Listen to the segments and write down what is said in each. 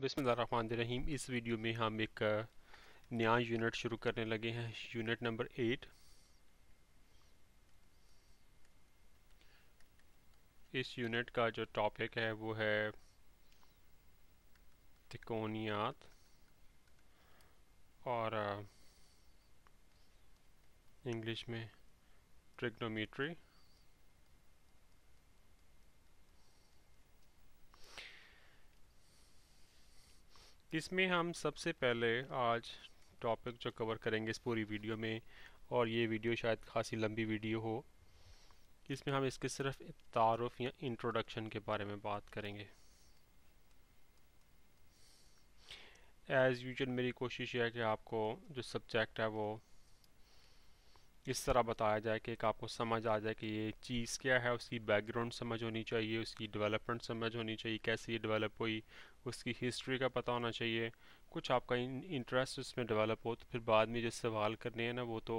बिसमीम इस वीडियो में हम एक नया यूनिट शुरू करने लगे हैं यूनिट नंबर एट इस यूनिट का जो टॉपिक है वो है तिकोनियात और इंग्लिश में ट्रिग्नोमीट्री इसमें हम सबसे पहले आज टॉपिक जो कवर करेंगे इस पूरी वीडियो में और ये वीडियो शायद खासी लंबी वीडियो हो इसमें हम इसके सिर्फ तारफ़ या इंट्रोडक्शन के बारे में बात करेंगे एज़ यूजल मेरी कोशिश है कि आपको जो सब्जेक्ट है वो इस तरह बताया जाए कि एक आपको समझ आ जाए कि ये चीज़ क्या है उसकी बैकग्राउंड समझ होनी चाहिए उसकी डेवलपमेंट समझ होनी चाहिए कैसे ये डेवलप हुई उसकी हिस्ट्री का पता होना चाहिए कुछ आपका इंटरेस्ट उसमें डेवलप हो तो फिर बाद में जो सवाल करने हैं ना वो तो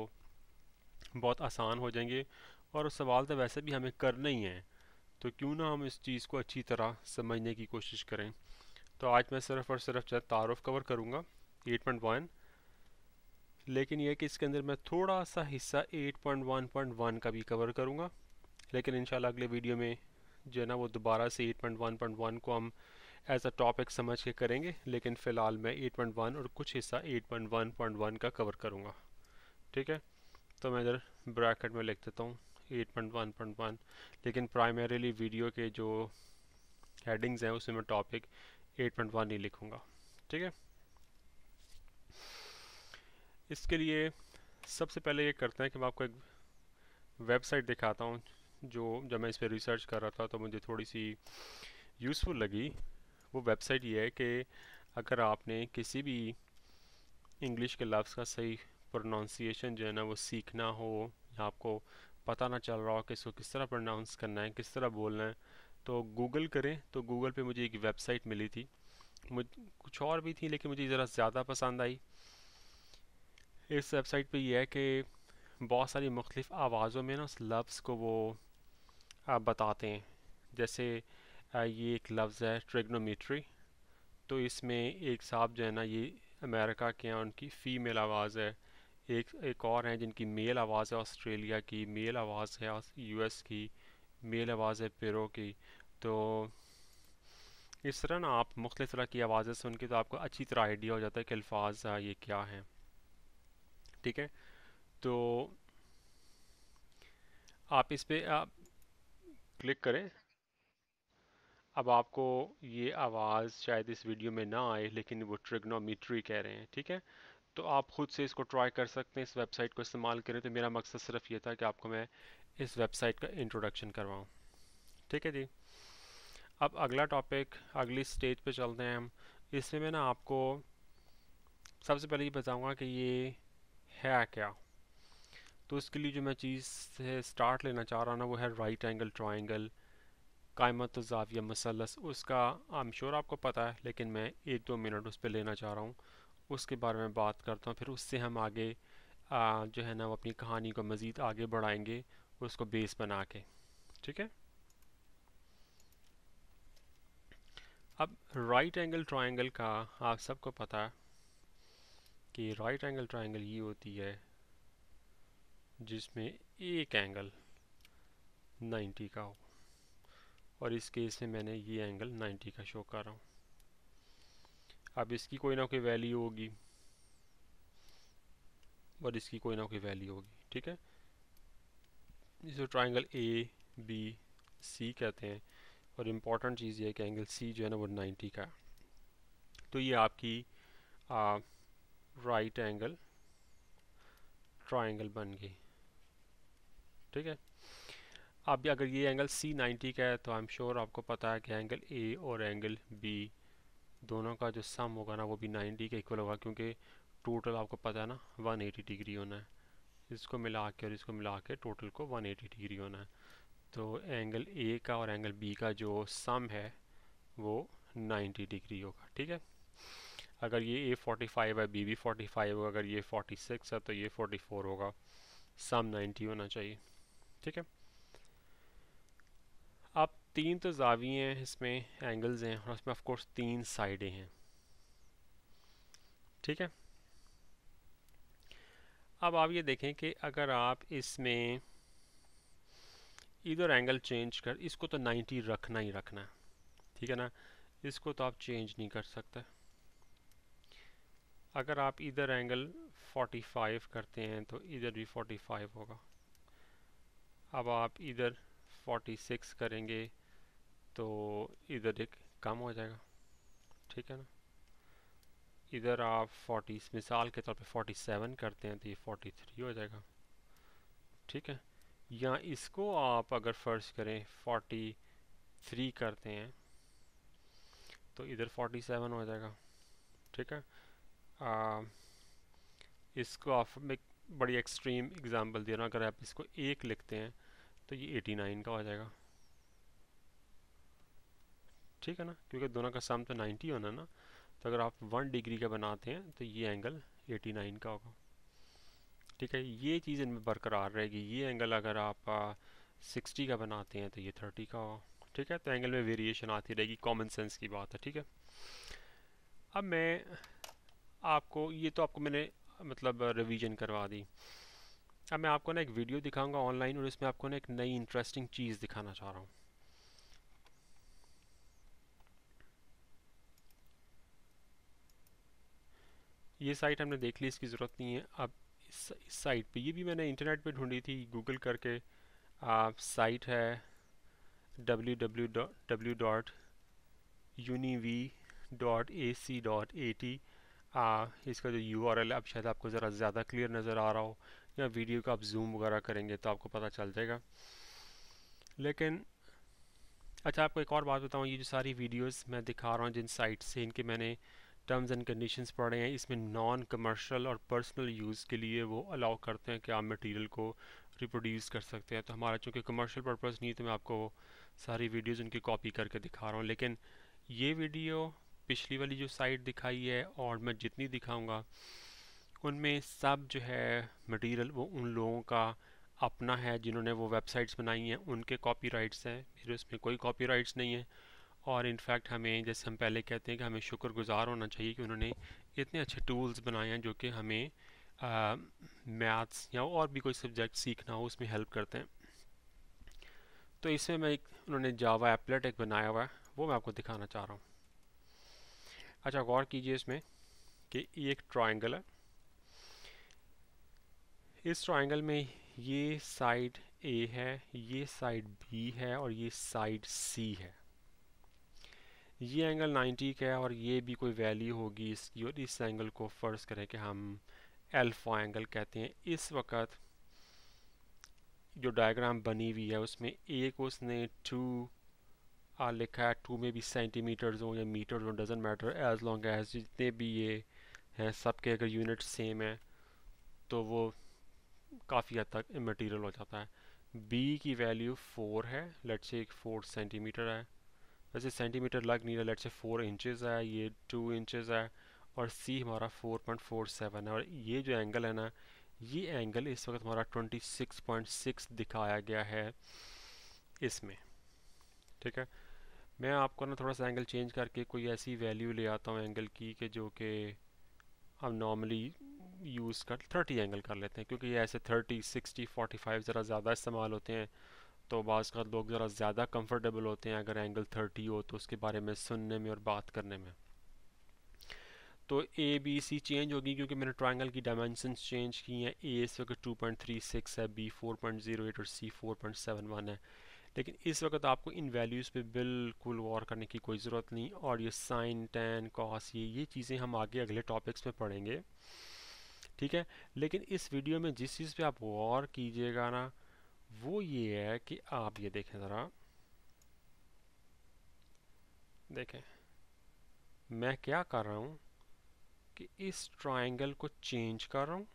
बहुत आसान हो जाएंगे और सवाल तो वैसे भी हमें करना ही है तो क्यों ना हम इस चीज़ को अच्छी तरह समझने की कोशिश करें तो आज मैं सिर्फ और सिर्फ तारफ़ कवर करूँगा एट पॉइंट वन लेकिन यह कि इसके अंदर मैं थोड़ा सा हिस्सा eight point one point one का भी कवर करूँगा लेकिन इन अगले वीडियो में जो है ना वो दोबारा से eight point one point one को हम एज अ टॉपिक समझ के करेंगे लेकिन फ़िलहाल मैं 8.1 और कुछ हिस्सा 8.1.1 का कवर करूँगा ठीक है तो मैं इधर ब्रैकेट में लिख देता हूँ 8.1.1 लेकिन प्राइमरीली वीडियो के जो हेडिंग्स हैं उसमें मैं टॉपिक 8.1 ही लिखूँगा ठीक है इसके लिए सबसे पहले ये करते हैं कि मैं आपको एक वेबसाइट दिखाता हूँ जो जब मैं इस पर रिसर्च कर रहा था तो मुझे थोड़ी सी यूज़फुल लगी वो वेबसाइट ये है कि अगर आपने किसी भी इंग्लिश के लफ्ज़ का सही प्रोनाउंसिएशन जो है ना वो सीखना हो या आपको पता ना चल रहा हो कि इसको किस तरह प्रोनाउंस करना है किस तरह बोलना है तो गूगल करें तो गूगल पे मुझे एक वेबसाइट मिली थी मुझ कुछ और भी थी लेकिन मुझे ज़रा ज़्यादा पसंद आई इस वेबसाइट पे यह है कि बहुत सारी मुख्तफ आवाज़ों में ना उस लफ्ज़ को वो आप बताते हैं जैसे ये एक लफ्ज़ है ट्रिग्नोमीट्री तो इसमें एक साहब जो है ना ये अमेरिका के हैं उनकी फ़ीमेल आवाज़ है एक एक और हैं जिनकी मेल आवाज़ है ऑस्ट्रेलिया की मेल आवाज़ है यूएस की मेल आवाज़ है पेरो की तो इस तरह ना आप मुख्त तरह की आवाज़ें सुन के तो आपको अच्छी तरह आइडिया हो जाता है कि अल्फाज ये क्या हैं ठीक है तो आप इस पर आप क्लिक करें अब आपको ये आवाज़ शायद इस वीडियो में ना आए लेकिन वो ट्रिग्नोमीट्री कह रहे हैं ठीक है तो आप ख़ुद से इसको ट्राई कर सकते हैं इस वेबसाइट को इस्तेमाल करें तो मेरा मकसद सिर्फ ये था कि आपको मैं इस वेबसाइट का इंट्रोडक्शन करवाऊँ ठीक है जी अब अगला टॉपिक अगली स्टेज पे चलते हैं हम इसमें मैं ना आपको सबसे पहले ये बताऊँगा कि ये है क्या तो इसके लिए जो मैं चीज़ से स्टार्ट लेना चाह रहा हूँ ना वो है राइट एंगल ट्राइंगल कायमत जाविया मसलस उसका आई एम श्योर आपको पता है लेकिन मैं एक दो मिनट उस पर लेना चाह रहा हूँ उसके बारे में बात करता हूँ फिर उससे हम आगे आ, जो है ना वो अपनी कहानी को मज़ीद आगे बढ़ाएंगे उसको बेस बना के ठीक है अब राइट एंगल ट्राइंगल का आप सबको पता है कि राइट एंगल ट्राइंगल ये होती है जिसमें एक एंगल 90 का हो और इस केस में मैंने ये एंगल 90 का शो कर रहा हूँ अब इसकी कोई ना कोई वैल्यू होगी और इसकी कोई ना कोई वैल्यू होगी ठीक है जिसे ट्राइंगल ए बी सी कहते हैं और इम्पॉर्टेंट चीज़ ये है कि एंगल सी जो है ना वो 90 का तो ये आपकी आ, राइट एंगल ट्राइंगल बन गई ठीक है अब अगर ये एंगल सी नाइन्टी का है तो आई एम श्योर आपको पता है कि एंगल ए और एंगल बी दोनों का जो सम होगा ना वो भी नाइन्टी के इक्वल होगा क्योंकि टोटल आपको पता है ना वन एटी डिग्री होना है इसको मिला के और इसको मिला के टोटल को वन एटी डिग्री होना है तो एंगल ए का और एंगल बी का जो सम है वो नाइन्टी डिग्री होगा ठीक है अगर ये ए फोर्टी फाइव है बी भी फोर्टी फाइव होगा अगर ये फोर्टी सिक्स है तो ये फोर्टी फोर होगा सम नाइन्टी होना चाहिए ठीक है तीन तो जावी हैं इसमें एंगल्स हैं और इसमें ऑफकोर्स तीन साइडें हैं ठीक है अब आप ये देखें कि अगर आप इसमें इधर एंगल चेंज कर इसको तो 90 रखना ही रखना है ठीक है ना इसको तो आप चेंज नहीं कर सकते अगर आप इधर एंगल 45 करते हैं तो इधर भी 45 होगा अब आप इधर 46 करेंगे तो इधर एक कम हो जाएगा ठीक है ना इधर आप 40 मिसाल के तौर पे 47 करते हैं तो ये 43 हो जाएगा ठीक है या इसको आप अगर फ़र्ज करें 43 करते हैं तो इधर 47 हो जाएगा ठीक है आ, इसको आप बड़ी एक्सट्रीम एग्जांपल दे रहा हूँ अगर आप इसको एक लिखते हैं तो ये एटी नाइन का हो जाएगा ठीक है ना क्योंकि दोनों का सम तो नाइन्टी होना ना तो अगर आप वन डिग्री का बनाते हैं तो ये एंगल एटी नाइन का होगा ठीक है ये चीज़ इनमें बरकरार रहेगी ये एंगल अगर आप सिक्सटी का बनाते हैं तो ये थर्टी का होगा ठीक है तो एंगल में वेरिएशन आती रहेगी कॉमन सेंस की बात है ठीक है अब मैं आपको ये तो आपको मैंने मतलब रिवीजन करवा दी अब अच्छा, मैं आपको ना एक वीडियो दिखाऊंगा ऑनलाइन और इसमें आपको ना एक नई इंटरेस्टिंग चीज़ दिखाना चाह रहा हूँ ये साइट हमने देख ली इसकी ज़रूरत नहीं है अब इस, साइट पे ये भी मैंने इंटरनेट पे ढूंढी थी गूगल करके आप साइट है W W W dot univie dot A C dot A T इसका जो यू आर एल है अब शायद आपको ज़रा ज़्यादा क्लियर नज़र आ रहा हो या वीडियो का आप जूम वगैरह करेंगे तो आपको पता चल जाएगा लेकिन अच्छा आपको एक और बात बताऊँ ये जो सारी वीडियोस मैं दिखा रहा हूँ जिन साइट से इनके मैंने टर्म्स एंड कंडीशंस पढ़े हैं इसमें नॉन कमर्शियल और पर्सनल यूज़ के लिए वो अलाउ करते हैं कि आप मटेरियल को रिप्रोड्यूस कर सकते हैं तो हमारा चूँकि कमर्शियल पर्पज़ नहीं तो मैं आपको सारी वीडियोज़ उनकी कॉपी करके दिखा रहा हूँ लेकिन ये वीडियो पिछली वाली जो साइट दिखाई है और मैं जितनी दिखाऊँगा उनमें सब जो है मटेरियल वो उन लोगों का अपना है जिन्होंने वो वेबसाइट्स बनाई हैं उनके कॉपीराइट्स हैं फिर उसमें कोई कॉपीराइट्स नहीं है और इनफैक्ट हमें जैसे हम पहले कहते हैं कि हमें शुक्रगुजार होना चाहिए कि उन्होंने इतने अच्छे टूल्स बनाए हैं जो कि हमें मैथ्स या और भी कोई सब्जेक्ट सीखना हो उसमें हेल्प करते हैं तो इसमें मैं एक उन्होंने जावा एप्लेट एक बनाया हुआ है वो मैं आपको दिखाना चाह रहा हूँ अच्छा गौर कीजिए इसमें कि ये एक ट्राइंगल है इस ट्राइंगल में ये साइड ए है ये साइड बी है और ये साइड सी है ये एंगल 90 का है और ये भी कोई वैल्यू होगी इसकी और इस एंगल को फ़र्ज़ करें कि हम अल्फा एंगल कहते हैं इस वक्त जो डायग्राम बनी हुई है उसमें एक उसने टू आ लिखा है टू में भी सेंटीमीटर्स हों या मीटर्स हों doesn't matter as long as जितने भी ये हैं सबके अगर यूनिट सेम है तो वो काफ़ी हद तक मटीरियल हो जाता है बी की वैल्यू फोर है लेट से एक फोर सेंटीमीटर है वैसे सेंटीमीटर लग नहीं रहा लेट से फोर इंचज़ है ये टू इंचज़ है और सी हमारा फोर पॉइंट फोर सेवन है और ये जो एंगल है ना ये एंगल इस वक्त हमारा ट्वेंटी सिक्स पॉइंट सिक्स दिखाया गया है इसमें ठीक है मैं आपको ना थोड़ा सा एंगल चेंज करके कोई ऐसी वैल्यू ले आता हूँ एंगल की कि जो कि अब नॉर्मली यूज़ कर थर्टी एंगल कर लेते हैं क्योंकि ये ऐसे थर्टी सिक्सटी फोटी फाइव ज़रा ज़्यादा इस्तेमाल होते हैं तो बाज़ का लोग ज़रा ज़्यादा कम्फर्टेबल होते हैं अगर एंगल थर्टी हो तो उसके बारे में सुनने में और बात करने में तो ए बी सी चेंज होगी क्योंकि मैंने ट्राइंगल की डायमेंशन चेंज की हैं ए इस वक्त टू पॉइंट थ्री सिक्स है B four point zero eight और C four point seven one है लेकिन इस वक्त आपको इन वैल्यूज़ पे बिल्कुल गौर करने की कोई ज़रूरत नहीं और ये साइन टेन कॉस ये ये चीज़ें हम आगे अगले टॉपिक्स में पढ़ेंगे ठीक है लेकिन इस वीडियो में जिस चीज़ पे आप गौर कीजिएगा ना वो ये है कि आप ये देखें ज़रा देखें मैं क्या कर रहा हूँ कि इस ट्राइंगल को चेंज कर रहा हूँ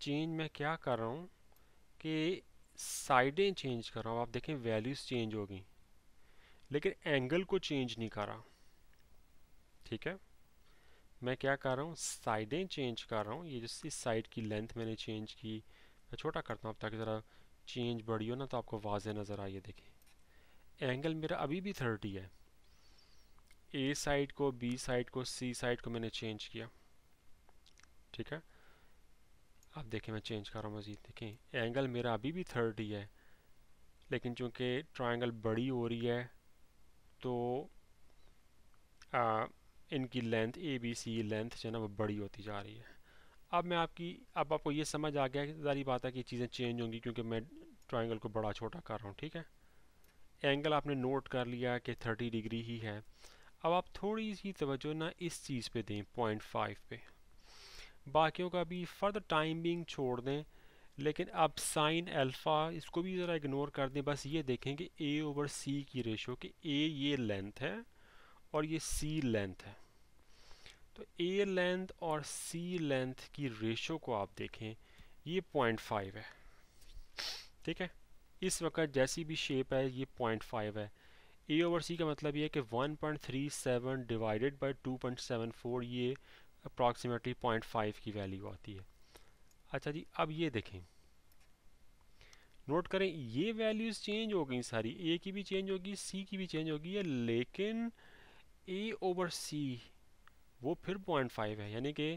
चेंज मैं क्या कर रहा हूँ कि साइडें चेंज कर रहा हूँ आप देखें वैल्यूज़ चेंज होगी लेकिन एंगल को चेंज नहीं कर रहा ठीक है मैं क्या कर रहा हूँ साइडें चेंज कर रहा हूँ ये जिस साइड की लेंथ मैंने चेंज की मैं छोटा करता हूँ अब ताकि ज़रा चेंज बड़ी हो ना तो आपको वाज नज़र आइए देखें एंगल मेरा अभी भी थर्टी है ए साइड को बी साइड को सी साइड को मैंने चेंज किया ठीक है आप देखें मैं चेंज कर रहा हूँ मज़ीद देखें एंगल मेरा अभी भी थर्टी है लेकिन चूँकि ट्राइंगल बड़ी हो रही है तो इनकी length A B C length जो है ना वो बड़ी होती जा रही है अब मैं आपकी अब आपको ये समझ आ गया कि सारी बात है कि चीज़ें चेंज होंगी क्योंकि मैं ट्राइंगल को बड़ा छोटा कर रहा हूँ ठीक है एंगल आपने नोट कर लिया कि थर्टी डिग्री ही है अब आप थोड़ी सी तवज्जो ना इस चीज़ पे दें पॉइंट फाइव पे बाकियों का भी फर्दर टाइमिंग छोड़ दें लेकिन अब साइन अल्फ़ा इसको भी ज़रा इग्नोर कर दें बस ये देखें कि ए ओवर सी की रेशो कि ए ये लेंथ है और ये सी लेंथ है तो ए लेंथ और सी लेंथ की रेशो को आप देखें ये पॉइंट फाइव है ठीक है इस वक्त जैसी भी शेप है ये पॉइंट फाइव है ए ओवर सी का मतलब ये है कि 1.37 डिवाइडेड बाय 2.74 ये अप्रॉक्सीमेटली 0.5 की वैल्यू आती है अच्छा जी अब ये देखें नोट करें ये वैल्यूज़ चेंज हो गई सारी ए की भी चेंज होगी सी की भी चेंज होगी लेकिन ए ओवर सी वो फिर पॉइंट फाइव है यानी कि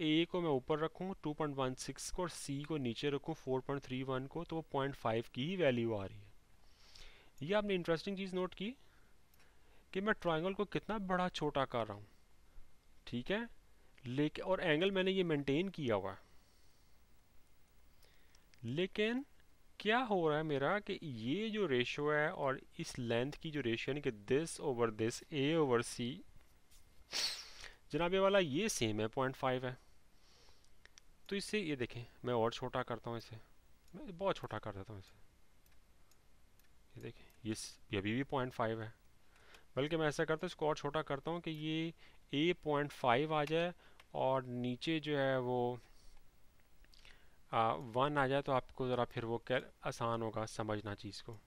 ए को मैं ऊपर रखूँ टू पॉइंट वन सिक्स को और सी को नीचे रखूँ फोर पॉइंट थ्री वन को तो वो पॉइंट फाइव की ही वैल्यू आ रही है ये आपने इंटरेस्टिंग चीज़ नोट की कि मैं ट्राइंगल को कितना बड़ा छोटा कर रहा हूँ ठीक है लेकिन और एंगल मैंने ये मेंटेन किया हुआ है लेकिन क्या हो रहा है मेरा कि ये जो रेशो है और इस लेंथ की जो रेशो यानी कि this over this A over C जनाबे वाला ये सेम है पॉइंट फाइव है तो इससे ये देखें मैं और छोटा करता हूँ इसे मैं बहुत छोटा कर देता हूँ इसे ये देखें ये, ये अभी भी पॉइंट फाइव है बल्कि मैं ऐसा करता हूँ इसको और छोटा करता हूँ कि ये ए पॉइंट फाइव आ जाए और नीचे जो है वो वन आ जाए तो आपको ज़रा फिर वो क्या आसान होगा समझना चीज़ को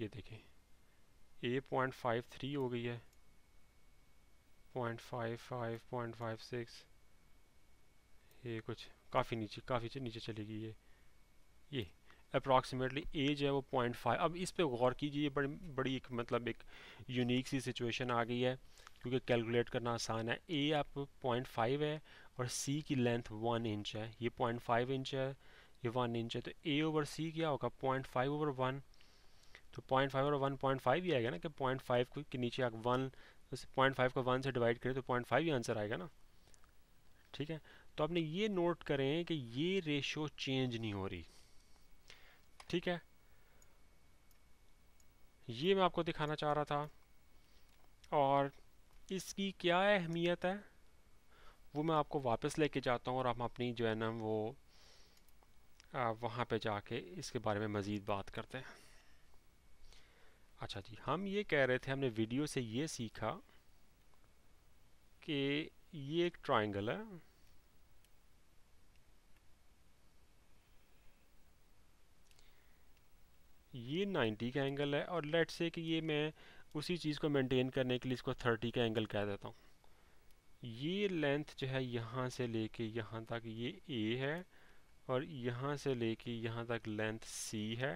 ये देखें ए पॉइंट फाइव थ्री हो गई है point five five point five six ये कुछ काफ़ी नीचे काफ़ी नीचे चली गई है ये अप्रॉक्सीमेटली एज है वो पॉइंट फाइव अब इस पर गौर कीजिए बड़ी बड़ी एक मतलब एक यूनिक सी सिचुएशन आ गई है क्योंकि कैलकुलेट करना आसान है ए आप पॉइंट फाइव है और सी की लेंथ वन इंच है ये पॉइंट फाइव इंच है ये वन इंच है तो A ओवर सी क्या होगा पॉइंट फाइव ओवर वन तो point five over one point five ही आएगा ना कि पॉइंट फाइव को के नीचे आप वन पॉइंट फाइव को वन से डिवाइड करें तो पॉइंट फाइव ही आंसर आएगा ना ठीक है तो आपने ये नोट करें कि ये रेशो चेंज नहीं हो रही ठीक है ये मैं आपको दिखाना चाह रहा था और इसकी क्या अहमियत है वो मैं आपको वापस लेके जाता हूँ और हम अपनी जो है ना वो वहाँ पे जाके इसके बारे में मज़ीद बात करते हैं अच्छा जी हम ये कह रहे थे हमने वीडियो से ये सीखा कि ये एक ट्राइंगल है ये 90 का एंगल है और लेट से कि ये मैं उसी चीज़ को मेंटेन करने के लिए इसको 30 का एंगल कह देता हूँ ये लेंथ जो है यहाँ से लेके यहाँ तक ये ए है और यहाँ से लेके यहाँ तक लेंथ सी है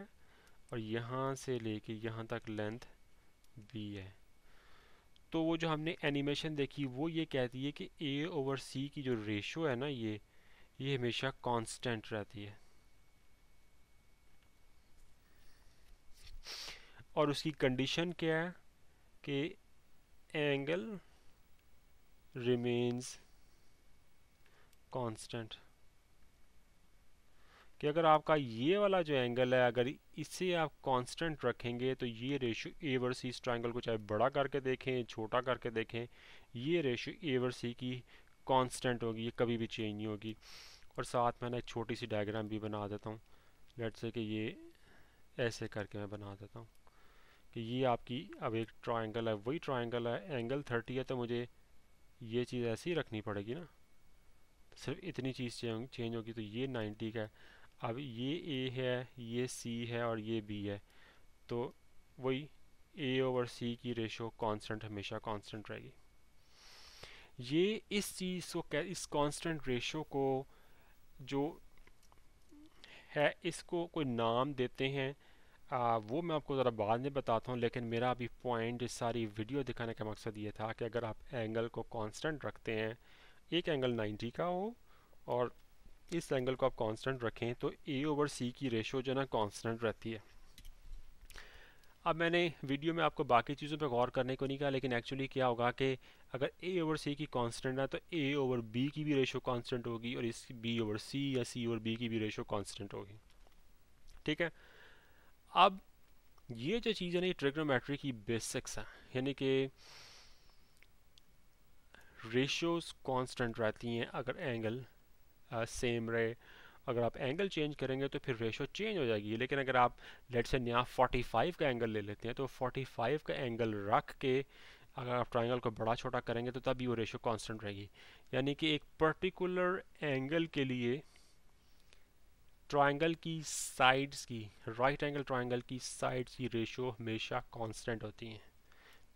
और यहाँ से लेके यहाँ तक लेंथ बी है तो वो जो हमने एनिमेशन देखी वो ये कहती है कि ए ओवर सी की जो रेशो है ना ये ये हमेशा कांस्टेंट रहती है और उसकी कंडीशन क्या है कि एंगल remains constant कि अगर आपका ये वाला जो एंगल है अगर इसे आप कांस्टेंट रखेंगे तो ये रेशो ए सी ट्राइंगल को चाहे बड़ा करके देखें छोटा करके देखें ये रेशो ए सी की कांस्टेंट होगी ये कभी भी चेंज नहीं होगी और साथ में ना एक छोटी सी डायग्राम भी बना देता हूँ लेट से कि ये ऐसे करके मैं बना देता हूँ कि ये आपकी अब एक ट्राइंगल है वही ट्राइंगल है एंगल थर्टी है तो मुझे ये चीज़ ऐसी रखनी पड़ेगी ना सिर्फ इतनी चीज़ चेंज होगी तो ये नाइन्टी का है अब ये ए है ये सी है और ये बी है तो वही ए ओवर सी की रेशो कांस्टेंट हमेशा कांस्टेंट रहेगी ये इस चीज़ को इस कांस्टेंट रेशो को जो है इसको कोई नाम देते हैं आ, वो मैं आपको ज़रा बाद में बताता हूँ लेकिन मेरा अभी पॉइंट इस सारी वीडियो दिखाने का मकसद ये था कि अगर आप एंगल को कांस्टेंट रखते हैं एक एंगल 90 का हो और इस एंगल को आप कांस्टेंट रखें तो ए ओवर सी की रेशो जो ना कांस्टेंट रहती है अब मैंने वीडियो में आपको बाकी चीज़ों पर गौर करने को नहीं कहा लेकिन एक्चुअली क्या होगा कि अगर ए ओवर सी की कांस्टेंट है तो ए ओवर बी की भी रेशो कांस्टेंट होगी और इस बी ओवर सी या सी ओवर बी की भी रेशो कांस्टेंट होगी ठीक है अब ये जो चीज़ है ना ये ट्रिग्नोमेट्री की बेसिक्स हैं यानी कि रेशियोज कांस्टेंट रहती हैं अगर एंगल सेम रहे अगर आप एंगल चेंज करेंगे तो फिर रेशो चेंज हो जाएगी लेकिन अगर आप लेट से नया 45 का एंगल ले लेते हैं तो 45 का एंगल रख के अगर आप ट्राइंगल को बड़ा छोटा करेंगे तो तभी वो रेशो कांस्टेंट रहेगी यानी कि एक पर्टिकुलर एंगल के लिए ट्राइंगल की साइड्स की राइट एंगल ट्राइंगल की साइड्स की रेशियो हमेशा कांस्टेंट होती हैं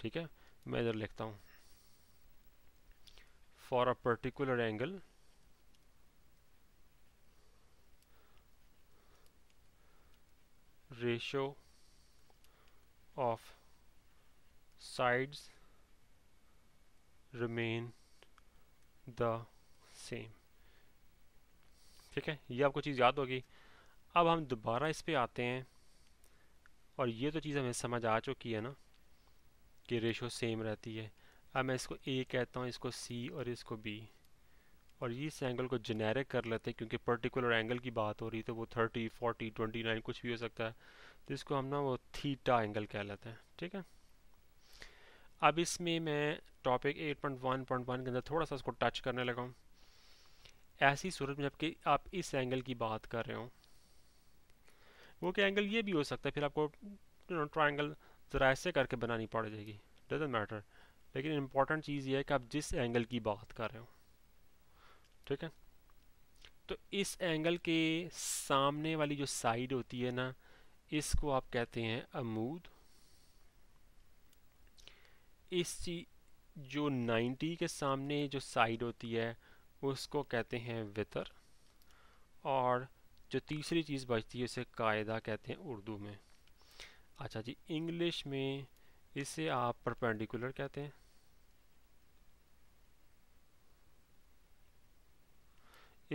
ठीक है मैं इधर लिखता हूँ for a particular angle ratio of sides remain the same ठीक है ये आपको चीज़ याद होगी अब हम दोबारा इस पर आते हैं और ये तो चीज़ हमें समझ आ चुकी है ना कि रेशो सेम रहती है अब मैं इसको ए कहता हूँ इसको सी और इसको बी और ये इस एंगल को जेनेरिक कर लेते हैं क्योंकि पर्टिकुलर एंगल की बात हो रही तो वो थर्टी फोर्टी ट्वेंटी नाइन कुछ भी हो सकता है तो इसको हम ना वो थीटा एंगल कह लेते हैं ठीक है अब इसमें मैं टॉपिक 8.1.1 के अंदर थोड़ा सा उसको टच करने लगा हूँ ऐसी सूरत में जबकि आप इस एंगल की बात कर रहे हो वो कि एंगल ये भी हो सकता है फिर आपको ट्राइंगल ज़रा ऐसे करके बनानी पड़ जाएगी डजेंट मैटर लेकिन इम्पॉर्टेंट चीज़ ये है कि आप जिस एंगल की बात कर रहे हो ठीक है तो इस एंगल के सामने वाली जो साइड होती है ना इसको आप कहते हैं अमूद इस चीज जो 90 के सामने जो साइड होती है उसको कहते हैं वितर और जो तीसरी चीज़ बचती है उसे कायदा कहते हैं उर्दू में अच्छा जी इंग्लिश में इसे आप परपेंडिकुलर कहते हैं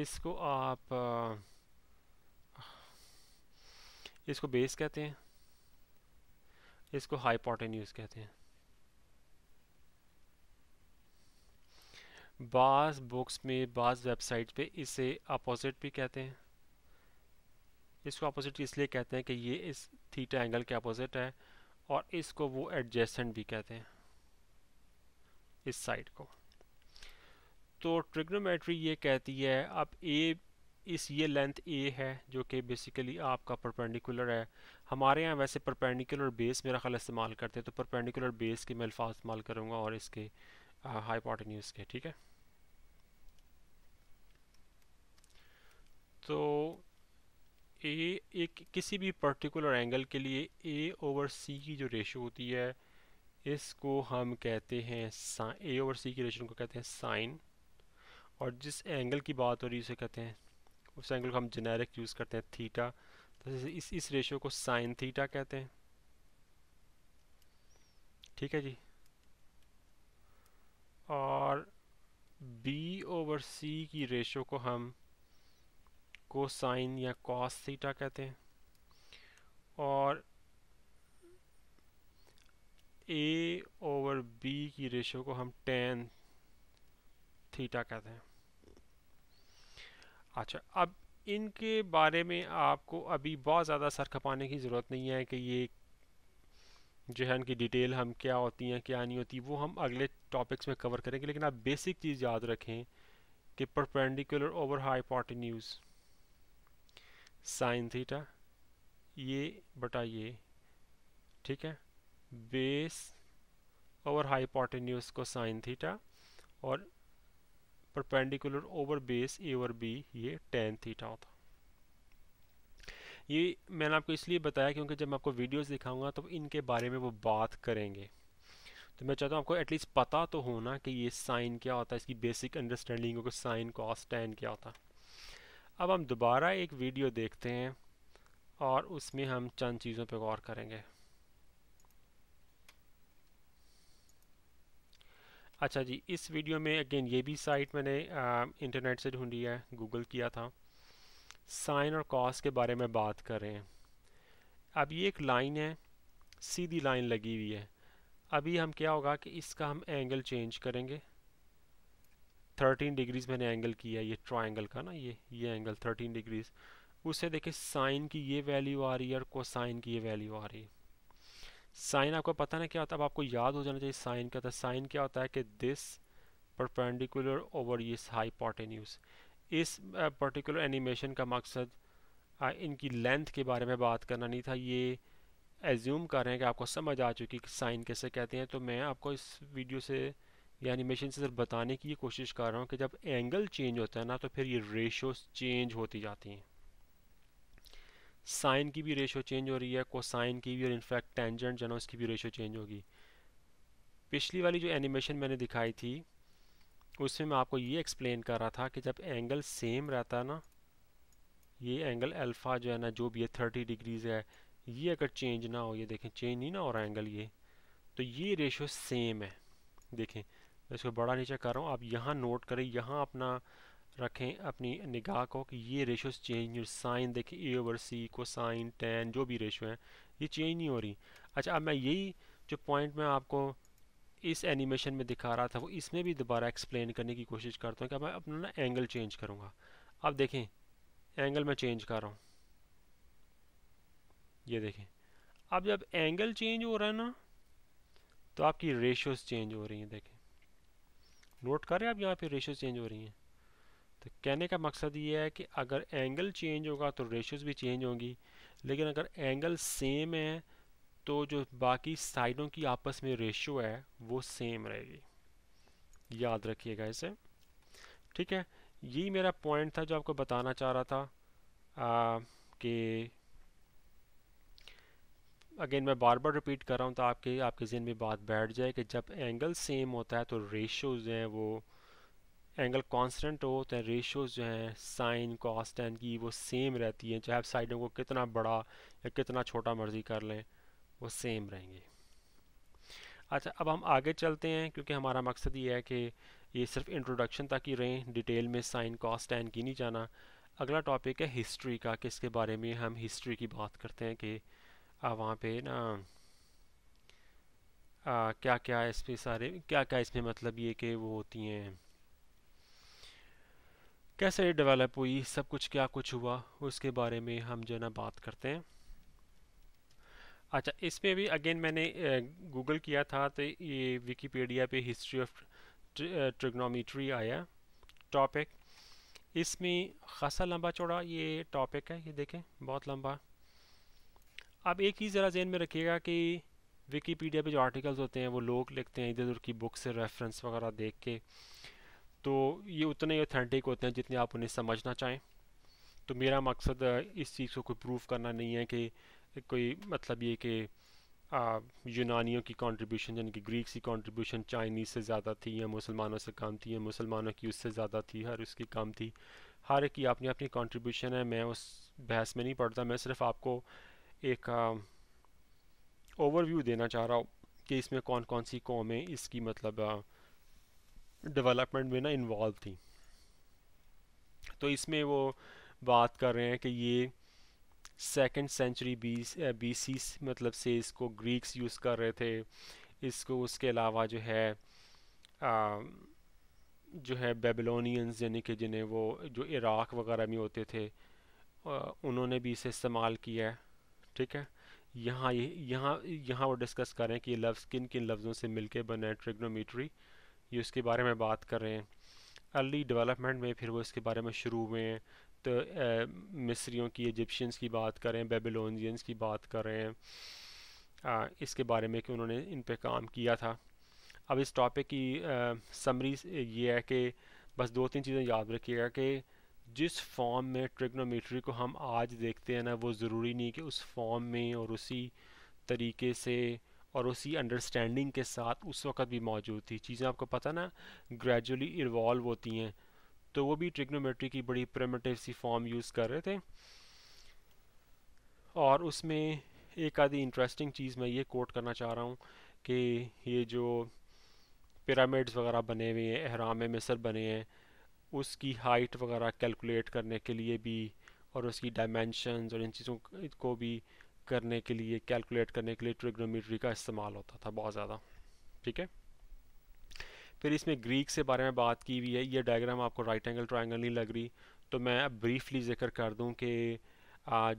इसको आप इसको बेस कहते हैं इसको हाइपोटेन्यूज कहते हैं बास बुक्स में बाज़ वेबसाइट पे इसे अपोजिट भी कहते हैं इसको अपोजिट इसलिए कहते हैं कि ये इस थीटा एंगल के अपोजिट है और इसको वो एडजेसेंट भी कहते हैं इस साइड को तो ट्रिग्नोमेट्री ये कहती है अब ए इस ये लेंथ ए है जो कि बेसिकली आपका परपेंडिकुलर है हमारे यहाँ वैसे परपेंडिकुलर बेस मेरा ख्याल इस्तेमाल करते हैं तो परपेंडिकुलर बेस के मैं अल्फाज इस्तेमाल करूँगा और इसके हाइपोटेन्यूज के ठीक है तो ए एक किसी भी पर्टिकुलर एंगल के लिए ए ओवर सी की जो रेशो होती है इसको हम कहते हैं ए ओवर सी की रेशो को कहते हैं साइन और जिस एंगल की बात हो रही है उसे कहते हैं उस एंगल को हम जेनेरिक यूज़ करते हैं थीटा तो इस इस रेशो को साइन थीटा कहते हैं ठीक है जी और बी ओवर सी की रेशो को हम कोसाइन या कॉस थीटा कहते हैं और a ओवर बी की रेशो को हम टेन थीटा कहते हैं अच्छा अब इनके बारे में आपको अभी बहुत ज़्यादा सर खपाने की ज़रूरत नहीं है कि ये जो है उनकी डिटेल हम क्या होती हैं क्या नहीं होती वो हम अगले टॉपिक्स में कवर करेंगे लेकिन आप बेसिक चीज़ याद रखें कि perpendicular over hypotenuse sine theta ये बटा ये ठीक है बेस ओवर हाईपोटेन्यूज को साइन थीटा और परपेंडिकुलर ओवर बेस ए और बी ये टेन थीटा होता ये मैंने आपको इसलिए बताया क्योंकि जब मैं आपको वीडियोस दिखाऊंगा तो इनके बारे में वो बात करेंगे तो मैं चाहता हूँ आपको एटलीस्ट पता तो होना कि ये साइन क्या होता है इसकी बेसिक अंडरस्टैंडिंग होगी साइन कॉस टैन क्या होता अब हम दोबारा एक वीडियो देखते हैं और उसमें हम चंद चीज़ों पर गौर करेंगे अच्छा जी इस वीडियो में अगेन ये भी साइट मैंने इंटरनेट से ढूंढी है गूगल किया था साइन और कॉस के बारे में बात कर रहे हैं अब ये एक लाइन है सीधी लाइन लगी हुई है अभी हम क्या होगा कि इसका हम एंगल चेंज करेंगे 13 डिग्रीज मैंने एंगल किया ये ट्राइंगल का ना ये ये एंगल 13 डिग्रीज उससे देखिए साइन की ये वैल्यू आ रही है और कोसाइन की ये वैल्यू आ रही है साइन आपको पता ना क्या होता है अब आपको याद हो जाना चाहिए साइन क्या होता है साइन क्या होता है कि दिस परपेंडिकुलर ओवर ये हाईपोटेन्यूज इस पर्टिकुलर एनिमेशन का मकसद इनकी लेंथ के बारे में बात करना नहीं था ये एज्यूम कर रहे हैं कि आपको समझ आ चुकी कि साइन कैसे कहते हैं तो मैं आपको इस वीडियो से या एनिमेशन से सिर्फ बताने की कोशिश कर रहा हूँ कि जब एंगल चेंज होता है ना तो फिर ये रेशो चेंज होती जाती हैं साइन की भी रेशो चेंज हो रही है कोसाइन की भी और इनफैक्ट टेंजेंट जनोस की भी रेशो चेंज होगी पिछली वाली जो एनिमेशन मैंने दिखाई थी उसमें मैं आपको ये एक्सप्लेन कर रहा था कि जब एंगल सेम रहता है ना ये एंगल अल्फ़ा जो है ना जो भी है थर्टी डिग्रीज़ है ये अगर चेंज ना हो ये देखें चेंज नहीं ना हो रहा एंगल ये तो ये रेशो सेम है देखें इसको बड़ा नीचे कर रहा हूँ आप यहाँ नोट करें यहाँ अपना रखें अपनी निगाह को कि ये रेशो चेंज नहीं साइन देखें ए ओवर सी को साइन टेन जो भी रेशो हैं ये चेंज नहीं हो रही अच्छा अब मैं यही जो पॉइंट मैं आपको इस एनिमेशन में दिखा रहा था वो इसमें भी दोबारा एक्सप्लेन करने की कोशिश करता हूँ कि मैं अपना ना एंगल चेंज करूँगा अब देखें एंगल मैं चेंज कर रहा हूँ ये देखें अब जब एंगल चेंज हो रहा है ना तो आपकी रेशोज़ चेंज हो रही हैं देखें नोट कर रहे हैं आप यहाँ पे रेशोज चेंज हो रही हैं तो कहने का मकसद ये है कि अगर एंगल चेंज होगा तो रेशोज़ भी चेंज होंगी लेकिन अगर एंगल सेम है तो जो बाकी साइडों की आपस में रेशियो है वो सेम रहेगी याद रखिएगा इसे ठीक है यही मेरा पॉइंट था जो आपको बताना चाह रहा था कि अगेन मैं बार बार रिपीट कर रहा हूँ तो आपके आपके जहन में बात बैठ जाए कि जब एंगल सेम होता है तो रेशोज़ जो हैं वो एंगल कांस्टेंट हो तो रेशोज़ जो हैं साइन कॉस्ट की वो सेम रहती हैं चाहे आप साइडों को कितना बड़ा या कितना छोटा मर्जी कर लें वो सेम रहेंगे अच्छा अब हम आगे चलते हैं क्योंकि हमारा मकसद ये है कि ये सिर्फ इंट्रोडक्शन तक ही रहें डिटेल में साइन कॉस्ट एंड की नहीं जाना अगला टॉपिक है हिस्ट्री का कि इसके बारे में हम हिस्ट्री की बात करते हैं कि वहाँ पे ना आ, क्या क्या इस पर सारे क्या क्या इसमें मतलब ये कि वो होती हैं कैसे डेवलप हुई सब कुछ क्या कुछ हुआ उसके बारे में हम जो है ना बात करते हैं अच्छा इसमें भी अगेन मैंने गूगल किया था तो ये विकीपीडिया पे हिस्ट्री ऑफ ट्रिग्नोमीट्री आया टॉपिक इसमें खासा लंबा चौड़ा ये टॉपिक है ये देखें बहुत लंबा अब एक ही ज़रा जहन में रखिएगा कि विकीपीडिया पे जो आर्टिकल्स होते हैं वो लोग लिखते हैं इधर उधर की बुक से रेफरेंस वगैरह देख के तो ये उतने ही ऑथेंटिक होते हैं जितने आप उन्हें समझना चाहें तो मेरा मकसद इस चीज़ को कोई प्रूफ करना नहीं है कि कोई मतलब ये कि यूनानियों की कंट्रीब्यूशन यानी कि ग्रीक्स की कंट्रीब्यूशन चाइनीज़ से ज़्यादा थी या मुसलमानों से कम थी या मुसलमानों की उससे ज़्यादा थी हर उसकी कम थी हर एक की अपनी अपनी कंट्रीब्यूशन है मैं उस बहस में नहीं पढ़ता मैं सिर्फ आपको एक ओवरव्यू देना चाह रहा हूँ कि इसमें कौन कौन सी कौमें इसकी मतलब डेवलपमेंट में ना इन्वॉल्व थी तो इसमें वो बात कर रहे हैं कि ये second century B B C मतलब से इसको ग्रीक्स यूज़ कर रहे थे इसको उसके अलावा जो है आ, जो है बेबलोनियंस यानी कि जिन्हें वो जो इराक़ वगैरह में होते थे उन्होंने भी इसे इस्तेमाल किया है ठीक है यहाँ यहाँ यहाँ वो डिस्कस कर रहे हैं कि ये लफ्ज़ किन किन लफ्ज़ों से मिल के बने ट्रिग्नोमीट्री ये उसके बारे में बात कर रहे हैं अर्ली डेवलपमेंट में फिर वो इसके बारे में शुरू हुए हैं तो मिस्रियों की इजिप्शियंस की बात करें बेबीलोनियंस की बात करें आ, इसके बारे में कि उन्होंने इन पर काम किया था अब इस टॉपिक की समरी ये है कि बस दो तीन चीज़ें याद रखिएगा कि जिस फॉर्म में ट्रिग्नोमेट्री को हम आज देखते हैं ना वो ज़रूरी नहीं कि उस फॉर्म में और उसी तरीके से और उसी अंडरस्टैंडिंग के साथ उस वक्त भी मौजूद थी चीज़ें आपको पता ना ग्रेजुअली इवॉल्व होती हैं तो वो भी ट्रिग्नोमेट्री की बड़ी प्रेमेटिव सी फॉर्म यूज़ कर रहे थे और उसमें एक आधी इंटरेस्टिंग चीज़ मैं ये कोट करना चाह रहा हूँ कि ये जो पिरामिड्स वगैरह बने हुए हैं अहराम मिसर बने हैं उसकी हाइट वगैरह कैलकुलेट करने के लिए भी और उसकी डायमेंशंस और इन चीज़ों को भी करने के लिए कैलकुलेट करने के लिए ट्रिग्नोमीट्री का इस्तेमाल होता था बहुत ज़्यादा ठीक है फिर इसमें ग्रीक से बारे में बात की हुई है ये डायग्राम आपको राइट एंगल ट्राइंगल नहीं लग रही तो मैं अब ब्रीफली जिक्र कर दूं कि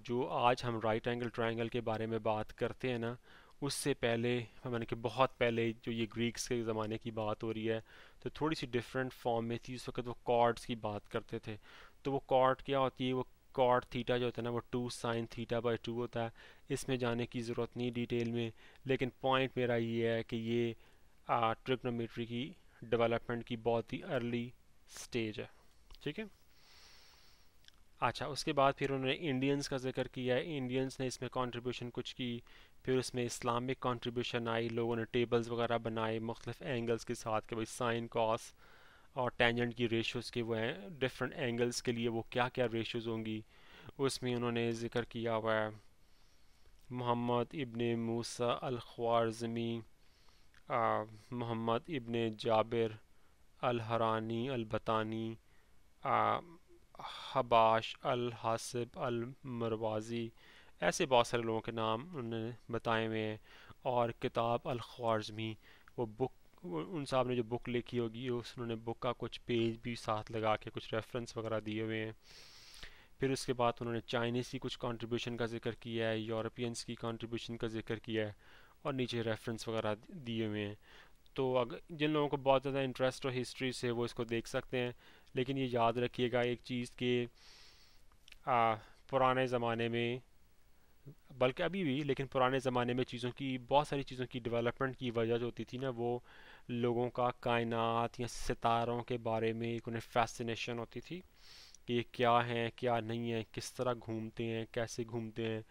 जो आज हम राइट एंगल ट्राइंगल के बारे में बात करते हैं ना उससे पहले मैंने कि बहुत पहले जो ये ग्रीक्स के ज़माने की बात हो रही है तो थोड़ी सी डिफरेंट फॉर्म में थी उस वक्त वो कॉर्ड्स की बात करते थे तो वो कॉर्ड क्या होती है वो कॉड थीटा जो होता है ना वो two sine theta by two होता है इसमें जाने की ज़रूरत नहीं डिटेल में लेकिन पॉइंट मेरा ये है कि ये ट्रिग्नोमेट्री की डेवलपमेंट की बहुत ही अर्ली स्टेज है ठीक है अच्छा उसके बाद फिर उन्होंने इंडियंस का जिक्र किया है इंडियंस ने इसमें कंट्रीब्यूशन कुछ की फिर उसमें इस्लामिक कंट्रीब्यूशन आई लोगों ने टेबल्स वगैरह बनाए मुख्तफ एंगल्स के साथ कि भाई साइन कॉस और टेंजेंट की रेशोज़ के वो हैं डिफरेंट एंगल्स के लिए वो क्या क्या रेशोज़ होंगी उसमें उन्होंने ज़िक्र किया हुआ है Muhammad ibn Musa al Khwarizmi Muhammad ibn Jabir al Harrani al Battani Habash al Hasib al मरवाजी ऐसे बहुत सारे लोगों के नाम उन्होंने बताए हुए हैं और किताब अलख्वारजमी वो बुक उन साहब ने जो बुक लिखी होगी उस उन्होंने बुक का कुछ पेज भी साथ लगा के कुछ रेफरेंस वगैरह दिए हुए हैं फिर उसके बाद उन्होंने चाइनीज़ की कुछ कंट्रीब्यूशन का जिक्र किया है यूरोपियंस की कंट्रीब्यूशन का जिक्र किया है और नीचे रेफरेंस वगैरह दिए हुए हैं तो अगर जिन लोगों को बहुत ज़्यादा इंटरेस्ट हो हिस्ट्री से वो इसको देख सकते हैं लेकिन ये याद रखिएगा एक चीज़ के आ, पुराने ज़माने में बल्कि अभी भी लेकिन पुराने ज़माने में चीज़ों की बहुत सारी चीज़ों की डेवलपमेंट की वजह जो होती थी ना वो लोगों का कायनात या सितारों के बारे में एक उन्हें फैसिनेशन होती थी कि ये क्या हैं क्या नहीं है किस तरह घूमते हैं कैसे घूमते हैं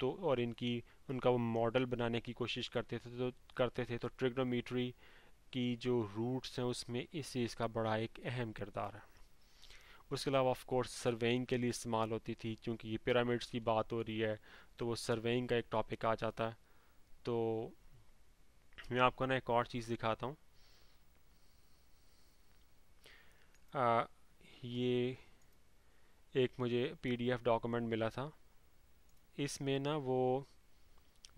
तो और इनकी उनका वो मॉडल बनाने की कोशिश करते थे तो करते थे तो ट्रिग्नोमीट्री की जो रूट्स हैं उसमें इस चीज़ का बड़ा एक अहम किरदार है उसके अलावा ऑफ कोर्स सर्वेइंग के लिए इस्तेमाल होती थी क्योंकि ये पिरामिड्स की बात हो रही है तो वो सर्वेइंग का एक टॉपिक आ जाता है तो मैं आपको ना एक और चीज़ दिखाता हूँ ये एक मुझे पीडीएफ डॉक्यूमेंट मिला था इसमें ना वो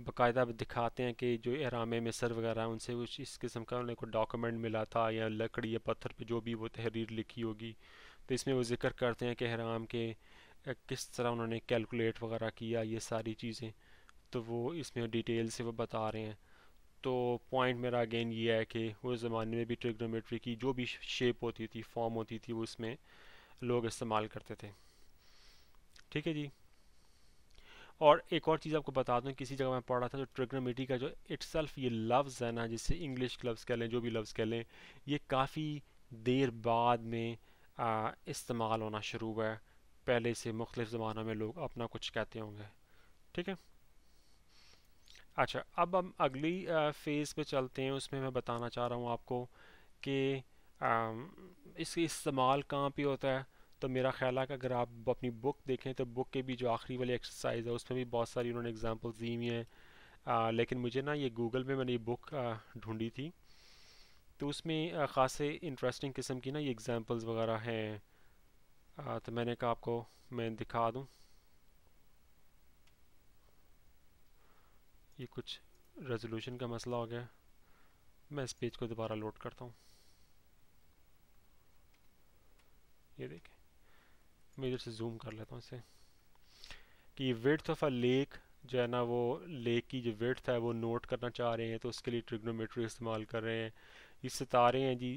बाकायदा दिखाते हैं कि जो एराम मिसर वगैरह उनसे कुछ इस किस्म का उन्हें कोई डॉक्यूमेंट मिला था या लकड़ी या पत्थर पे जो भी वो तहरीर लिखी होगी तो इसमें वो जिक्र करते हैं कि हराम के किस तरह उन्होंने कैलकुलेट वगैरह किया ये सारी चीज़ें तो वो इसमें डिटेल से वो बता रहे हैं तो पॉइंट मेरा अगेन ये है कि उस ज़माने में भी ट्रिग्नोमेट्री की जो भी शेप होती थी फॉर्म होती थी वो इसमें लोग इस्तेमाल करते थे ठीक है जी और एक और चीज़ आपको बता दूँ किसी जगह मैं पढ़ रहा था जो ट्रिग्नोमेट्री का जो इट्सल्फ ये लफ्ज़ है ना जिससे इंग्लिश लफ्ज़ कह लें जो भी लफ्ज़ कह लें ये काफ़ी देर बाद में इस्तेमाल होना शुरू हुआ है पहले से मुख्तलिफ़ ज़मानों में लोग अपना कुछ कहते होंगे ठीक है अच्छा अब हम अगली फ़ेज़ पे चलते हैं उसमें मैं बताना चाह रहा हूँ आपको कि इसके इस्तेमाल कहाँ पे होता है तो मेरा ख्याल है कि अगर आप अपनी बुक देखें तो बुक के भी जो आखिरी वाली एक्सरसाइज है उसमें भी बहुत सारी उन्होंने एग्जाम्पल्स दी हुई हैं लेकिन मुझे ना ये गूगल में मैंने ये बुक ढूंढी थी तो उसमें ख़ासे इंटरेस्टिंग किस्म की ना ये एग्ज़ाम्पल्स वगैरह हैं तो मैंने कहा आपको मैं दिखा दूँ ये कुछ रेजोल्यूशन का मसला हो गया मैं इस पेज को दोबारा लोड करता हूँ ये देखें మేనేజర్ జూమ్ కర్లేతా ہوں اسے کی విడ్త్ ఆఫ్ అ లేక్ జనా وہ లేక్ కి జో విడ్త్ హై వో నోట్ కర్నా చాహ رہے ہیں تو اس کے لیے ట్రిగ్నోమెట్రీ استعمال کر رہے ہیں ఇస్త తారే ہیں جی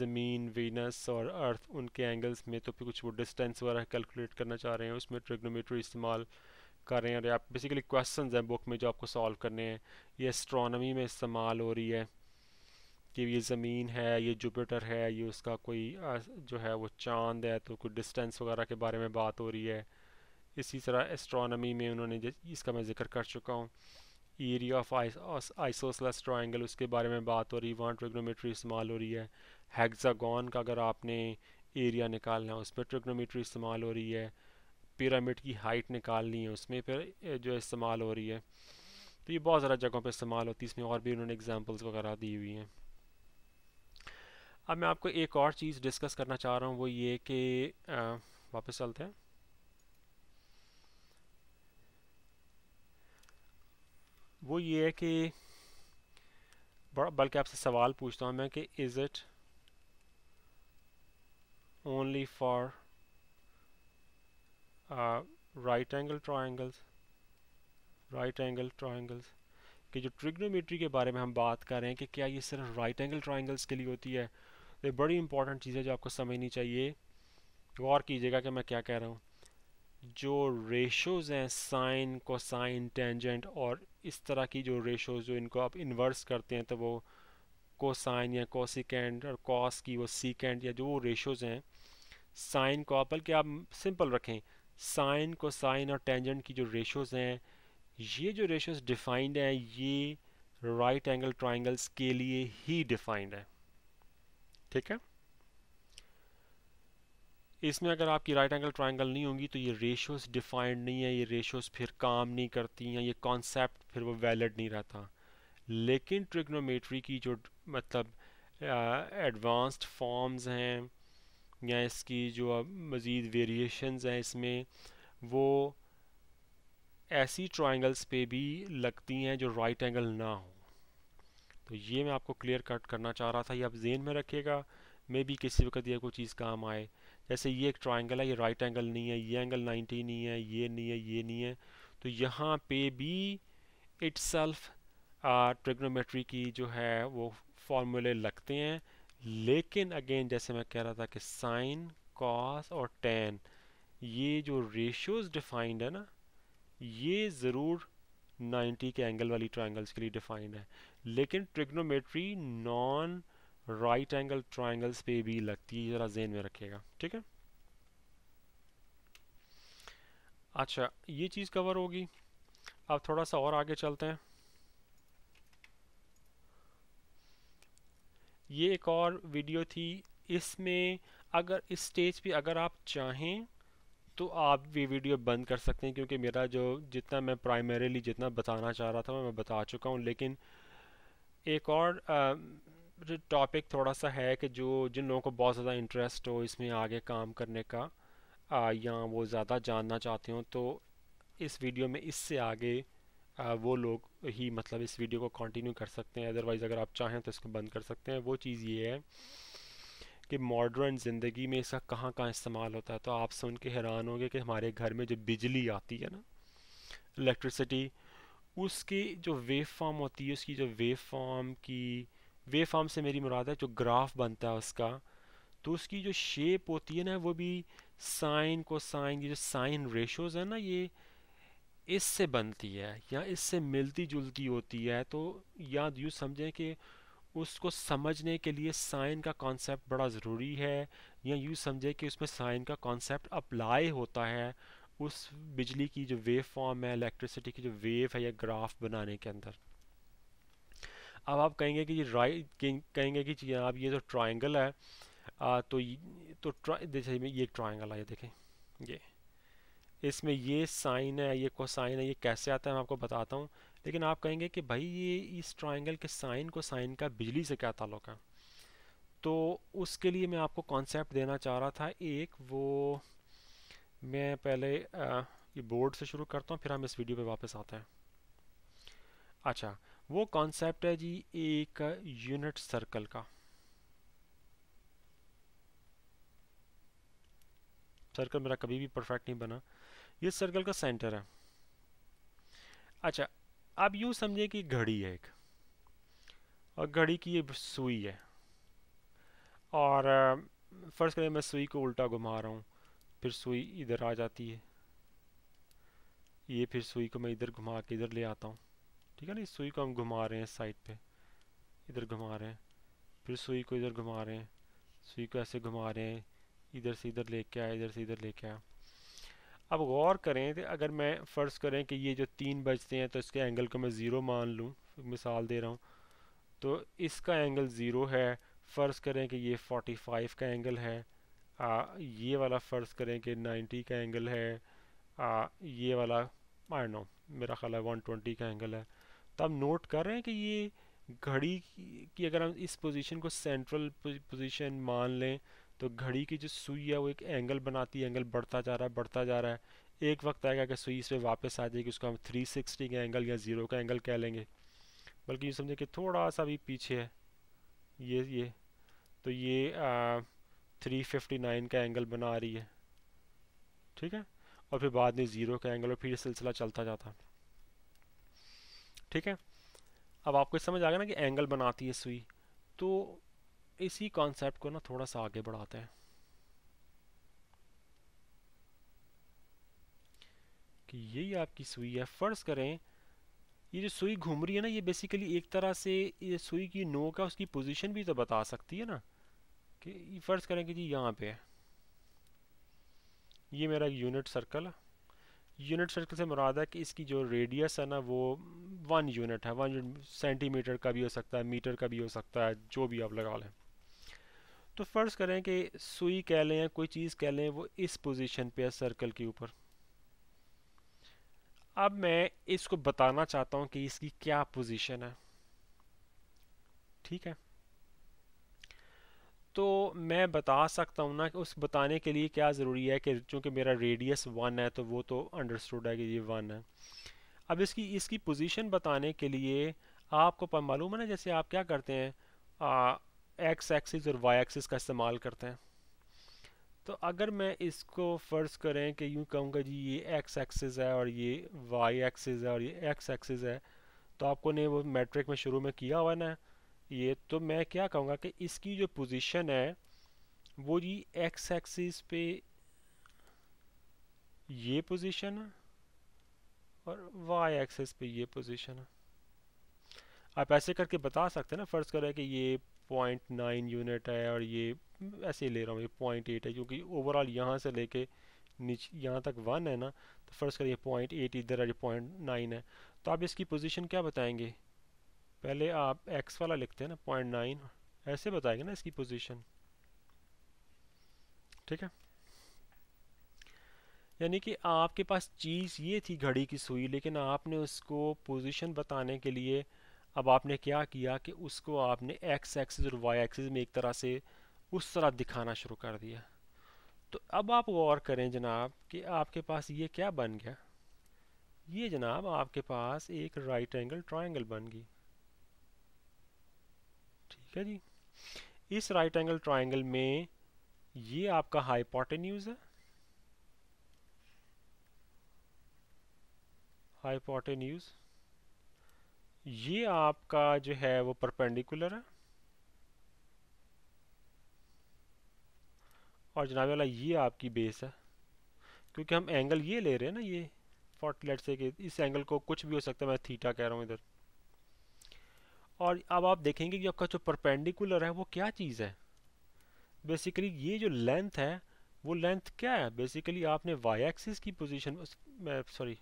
زمین వినస్ اور ఎర్త్ ان کے యాంగల్స్ మే తో ఫి کچھ وہ డిస్టెన్స్ వారా కల్కులేట్ కర్నా చాహ رہے ہیں اسమే ట్రిగ్నోమెట్రీ ఇస్తమాల్ కర్ رہے ہیں اور యా బేసికల్లీ క్వశ్చన్స్ ہیں బుక్ మే జో ఆప్కో సాల్వ్ కర్నే ہیں యా ఆస్ట్రానమీ మే ఇస్తమాల్ హో రి హే कि ये ज़मीन है ये जुपिटर है ये उसका कोई जो है वो चांद है तो कोई डिस्टेंस वगैरह के बारे में बात हो रही है इसी तरह एस्ट्रोनॉमी में उन्होंने इसका मैं जिक्र कर चुका हूँ एरिया ऑफ आइसोसलस ट्राइंगल उसके बारे में बात हो रही है वहाँ ट्रिग्नोमेट्री इस्तेमाल हो रही है हेक्सागोन का अगर आपने एरिया निकालना है उस पर ट्रिग्नोमेट्री इस्तेमाल हो रही है पिरामिड की हाइट निकालनी है उसमें फिर जो इस्तेमाल हो रही है तो ये बहुत ज़्यादा जगहों पर इस्तेमाल होती है इसमें और भी उन्होंने एग्जाम्पल्स वगैरह दी हुई हैं अब मैं आपको एक और चीज़ डिस्कस करना चाह रहा हूँ वो ये कि वापस चलते हैं वो ये है कि बल्कि आपसे सवाल पूछता हूँ मैं कि is it only for right angle triangles right angle triangles कि जो ट्रिग्नोमेट्री के बारे में हम बात कर रहे हैं कि क्या ये सिर्फ राइट एंगल ट्राइंगल्स के लिए होती है तो ये बड़ी इंपॉर्टेंट चीज़ है जो आपको समझनी चाहिए गौर कीजिएगा कि मैं क्या कह रहा हूँ जो रेशोज़ हैं साइन कोसाइन टेंजेंट और इस तरह की जो रेशोज़ जो इनको आप इन्वर्स करते हैं तो वो कोसाइन या कोसिकेंड और कॉस की वो सीकेंड या जो वो रेशोज़ हैं साइन को आप बल्कि आप सिंपल रखें साइन को साइन और टेंजेंट की जो रेशोज़ हैं ये जो रेशोज़ डिफाइंड हैं ये राइट एंगल ट्राइंगल्स के लिए ही डिफाइंड है ठीक है इसमें अगर आपकी राइट एंगल ट्राइंगल नहीं होंगी तो ये रेशोस डिफाइंड नहीं है ये रेशोस फिर काम नहीं करती हैं ये कॉन्सेप्ट फिर वो वैलिड नहीं रहता लेकिन ट्रिग्नोमेट्री की जो मतलब एडवांस्ड फॉर्म्स हैं या इसकी जो मज़ीद वेरिएशन हैं इसमें वो ऐसी ट्राइंगल्स पे भी लगती हैं जो राइट right एंगल ना हो तो ये मैं आपको क्लियर कट करना चाह रहा था ये आप जेन में रखिएगा मे बी किसी वक्त यह कोई चीज़ काम आए जैसे ये एक ट्राइंगल है ये राइट एंगल नहीं है ये एंगल नाइन्टी नहीं है ये नहीं है ये नहीं है तो यहाँ पे भी सेल्फ ट्रिग्नोमेट्री की जो है वो फॉर्मूले लगते हैं लेकिन अगेन जैसे मैं कह रहा था कि साइन कॉस और टेन ये जो रेशियोज डिफाइंड है ना ये ज़रूर 90 के एंगल वाली ट्राइंगल्स के लिए डिफाइंड है लेकिन trigonometry non right angle triangles पे भी लगती है ज़रा जेन में रखिएगा ठीक है अच्छा ये चीज़ कवर होगी अब थोड़ा सा और आगे चलते हैं ये एक और वीडियो थी इसमें अगर इस स्टेज पे अगर आप चाहें तो आप ये वीडियो बंद कर सकते हैं क्योंकि मेरा जो जितना मैं प्राइमरीली जितना बताना चाह रहा था मैं बता चुका हूँ लेकिन एक और टॉपिक थोड़ा सा है कि जो जिन लोगों को बहुत ज़्यादा इंटरेस्ट हो इसमें आगे काम करने का आ, या वो ज़्यादा जानना चाहते हो तो इस वीडियो में इससे आगे आ, वो लोग ही मतलब इस वीडियो को कंटिन्यू कर सकते हैं अदरवाइज़ अगर आप चाहें तो इसको बंद कर सकते हैं वो चीज़ ये है कि मॉडर्न ज़िंदगी में इसका कहाँ कहाँ इस्तेमाल होता है तो आप सुन के हैरान होंगे कि हमारे घर में जो बिजली आती है ना इलेक्ट्रिसिटी उसकी जो वेव फॉर्म होती है उसकी जो वेव फॉर्म की वेव फॉर्म से मेरी मुराद है जो ग्राफ बनता है उसका तो उसकी जो शेप होती है ना वो भी साइन को साइन की जो साइन रेशोज़ है ना ये इससे बनती है या इससे मिलती जुलती होती है तो याद यूँ समझें कि उसको समझने के लिए साइन का कॉन्सेप्ट बड़ा ज़रूरी है या यूँ समझे कि उसमें साइन का कॉन्सेप्ट अप्लाई होता है उस बिजली की जो वेव फॉर्म है इलेक्ट्रिसिटी की जो वेव है या ग्राफ बनाने के अंदर अब आप कहेंगे कि ये राइट कहेंगे कि आप हाँ, ये जो ट्राइंगल है आ, तो ये तो देखिए ये ट्राइंगल आया देखें ये इसमें ये साइन है ये साइन है ये कैसे आता है मैं आपको बताता हूँ लेकिन आप कहेंगे कि भाई ये इस ट्राइंगल के साइन को साइन का बिजली से क्या ताल्लुक है तो उसके लिए मैं आपको कॉन्सेप्ट देना चाह रहा था एक वो मैं पहले ये बोर्ड से शुरू करता हूँ फिर हम इस वीडियो पे वापस आते हैं अच्छा वो कॉन्सेप्ट है जी एक यूनिट सर्कल का सर्कल मेरा कभी भी परफेक्ट नहीं बना ये सर्कल का सेंटर है अच्छा आप यूँ समझे कि घड़ी है एक और घड़ी की ये सुई है और फर्स्ट करें मैं सुई को उल्टा घुमा रहा हूँ फिर सुई इधर आ जाती है ये फिर सुई को मैं इधर घुमा के इधर ले आता हूँ ठीक है ना इस सुई को हम घुमा रहे हैं साइड पे इधर घुमा रहे हैं फिर सुई को इधर घुमा रहे हैं सुई को ऐसे घुमा रहे हैं इधर से इधर लेके आया इधर से इधर लेके आया अब गौर करें तो अगर मैं फ़र्ज़ करें कि ये जो तीन बजते हैं तो इसके एंगल को मैं ज़ीरो मान लूँ मिसाल दे रहा हूँ तो इसका एंगल ज़ीरो है फ़र्ज़ करें कि ये फोटी फाइव का एंगल है आ, ये वाला फ़र्ज़ करें कि नाइन्टी का एंगल है आ, ये वाला आई नो मेरा ख्याल है वन ट्वेंटी का एंगल है तो हम नोट कर रहे हैं कि ये घड़ी की, की अगर हम इस पोजीशन को सेंट्रल पोजीशन मान लें तो घड़ी की जो सुई है वो एक एंगल बनाती है एंगल बढ़ता जा रहा है बढ़ता जा रहा है एक वक्त आएगा कि सुई इस पर वापस आ जाएगी उसको हम थ्री सिक्सटी का एंगल या ज़ीरो का एंगल कह लेंगे बल्कि ये समझे कि थोड़ा सा भी पीछे है ये ये तो ये थ्री फिफ्टी नाइन का एंगल बना रही है ठीक है और फिर बाद में ज़ीरो का एंगल और फिर सिलसिला चलता जाता ठीक है अब आपको समझ आ गया ना कि एंगल बनाती है सुई तो इसी कॉन्सेप्ट को ना थोड़ा सा आगे बढ़ाते हैं कि यही आपकी सुई है फ़र्ज़ करें ये जो सुई घूम रही है ना ये बेसिकली एक तरह से ये सुई की नोक है उसकी पोजीशन भी तो बता सकती है ना कि फ़र्ज़ करें कि जी यहाँ पे है ये मेरा यूनिट सर्कल है यूनिट सर्कल से मुराद है कि इसकी जो रेडियस है ना वो वन यूनिट है वन सेंटीमीटर का भी हो सकता है मीटर का भी हो सकता है जो भी आप लगा लें तो फ़र्ज़ करें कि सुई कह लें या कोई चीज़ कह लें वो इस पोजीशन पे है सर्कल के ऊपर अब मैं इसको बताना चाहता हूँ कि इसकी क्या पोजीशन है ठीक है तो मैं बता सकता हूँ ना कि उस बताने के लिए क्या ज़रूरी है कि चूँकि मेरा रेडियस वन है तो वो तो अंडरस्टूड है कि ये वन है अब इसकी इसकी पोजीशन बताने के लिए आपको मालूम है ना जैसे आप क्या करते हैं एक्स एक्सिस और वाई एक्सिस का इस्तेमाल करते हैं तो अगर मैं इसको फ़र्ज़ करें कि यूँ कहूँगा जी ये एक्स एक्सिस है और ये वाई एक्सिस है और ये एक्स एक्सिस है तो आपको ने वो मैट्रिक में शुरू में किया हुआ ना ये तो मैं क्या कहूँगा कि इसकी जो पोजीशन है वो जी एक्स एक्सिस पे ये पोजीशन है और वाई एक्सिस पे ये पोजीशन है आप ऐसे करके बता सकते हैं ना फ़र्ज़ करें कि ये पॉइंट नाइन यूनिट है और ये ऐसे ही ले रहा हूँ ये पॉइंट एट है क्योंकि ओवरऑल यहाँ से लेके नीचे यहाँ तक वन है ना तो फर्स्ट करिए पॉइंट एट इधर है जो पॉइंट नाइन है तो आप इसकी पोजीशन क्या बताएंगे पहले आप एक्स वाला लिखते हैं ना पॉइंट नाइन ऐसे बताएंगे ना इसकी पोजीशन ठीक है यानी कि आपके पास चीज़ ये थी घड़ी की सुई लेकिन आपने उसको पोजिशन बताने के लिए अब आपने क्या किया कि उसको आपने एक्स एक्सिस और वाई एक्सिस में एक तरह से उस तरह दिखाना शुरू कर दिया तो अब आप गौर करें जनाब कि आपके पास ये क्या बन गया ये जनाब आपके पास एक राइट एंगल ट्राइंगल बन गई ठीक है जी इस राइट एंगल ट्राइंगल में ये आपका हाइपोटेन्यूज है हाइपोटेन्यूज़ ये आपका जो है वो परपेंडिकुलर है और जनाब वाला ये आपकी बेस है क्योंकि हम एंगल ये ले रहे हैं ना ये फोर्टी लेट से कि इस एंगल को कुछ भी हो सकता है मैं थीटा कह रहा हूँ इधर और अब आप देखेंगे कि आपका जो परपेंडिकुलर है वो क्या चीज़ है बेसिकली ये जो लेंथ है वो लेंथ क्या है बेसिकली आपने वाई एक्सिस की पोजीशन मैं सॉरी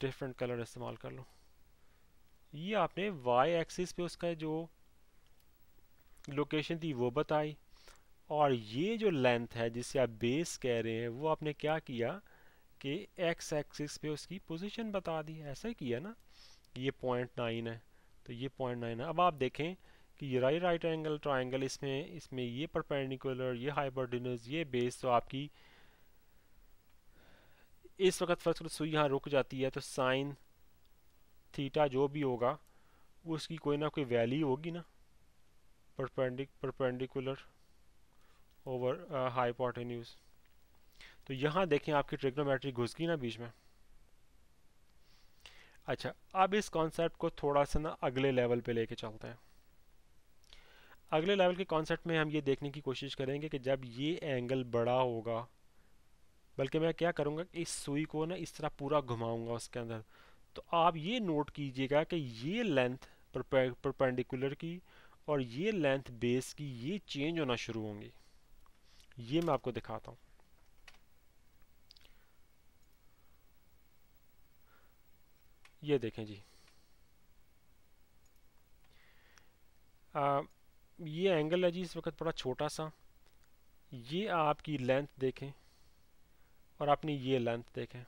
डिफरेंट कलर इस्तेमाल कर लूँ ये आपने y एक्सिस पे उसका जो लोकेशन थी वो बताई और ये जो लेंथ है जिसे आप बेस कह रहे हैं वो आपने क्या किया कि x एक्सिस पे उसकी पोजीशन बता दी ऐसा ही किया ना ये पॉइंट नाइन है तो ये पॉइंट नाइन है अब आप देखें कि ये राइट राइट एंगल ट्राइंगल इसमें इसमें ये परपेंडिकुलर ये हाइपोटेनस ये बेस तो आपकी इस वक्त फर्स्ट तो सुई यहाँ रुक जाती है तो साइन थीटा जो भी होगा उसकी कोई ना कोई वैल्यू होगी ना परपेंडिक परपेंडिकुलर ओवर हाइपोटेन्यूज तो यहाँ देखें आपकी ट्रिग्नोमेट्री घुस गई ना बीच में अच्छा अब इस कॉन्सेप्ट को थोड़ा सा ना अगले लेवल पे लेके चलते हैं अगले लेवल के कॉन्सेप्ट में हम ये देखने की कोशिश करेंगे कि जब ये एंगल बड़ा होगा बल्कि मैं क्या करूँगा कि इस सुई को ना इस तरह पूरा घुमाऊँगा उसके अंदर तो आप ये नोट कीजिएगा कि ये लेंथ परपेंडिकुलर की और ये लेंथ बेस की ये चेंज होना शुरू होंगी ये मैं आपको दिखाता हूँ ये देखें जी आ, ये एंगल है जी इस वक्त थोड़ा छोटा सा ये आपकी लेंथ देखें और आपने ये लेंथ देखें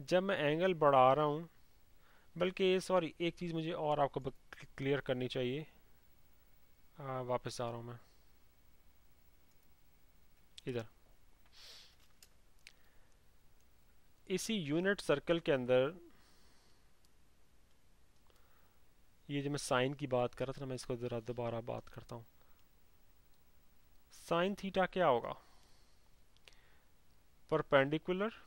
जब मैं एंगल बढ़ा रहा हूँ बल्कि सॉरी एक चीज़ मुझे और आपको क्लियर करनी चाहिए आ, वापस आ रहा हूँ मैं इधर इसी यूनिट सर्कल के अंदर ये जो मैं साइन की बात कर रहा था ना मैं इसको ज़रा दोबारा बात करता हूँ साइन थीटा क्या होगा परपेंडिकुलर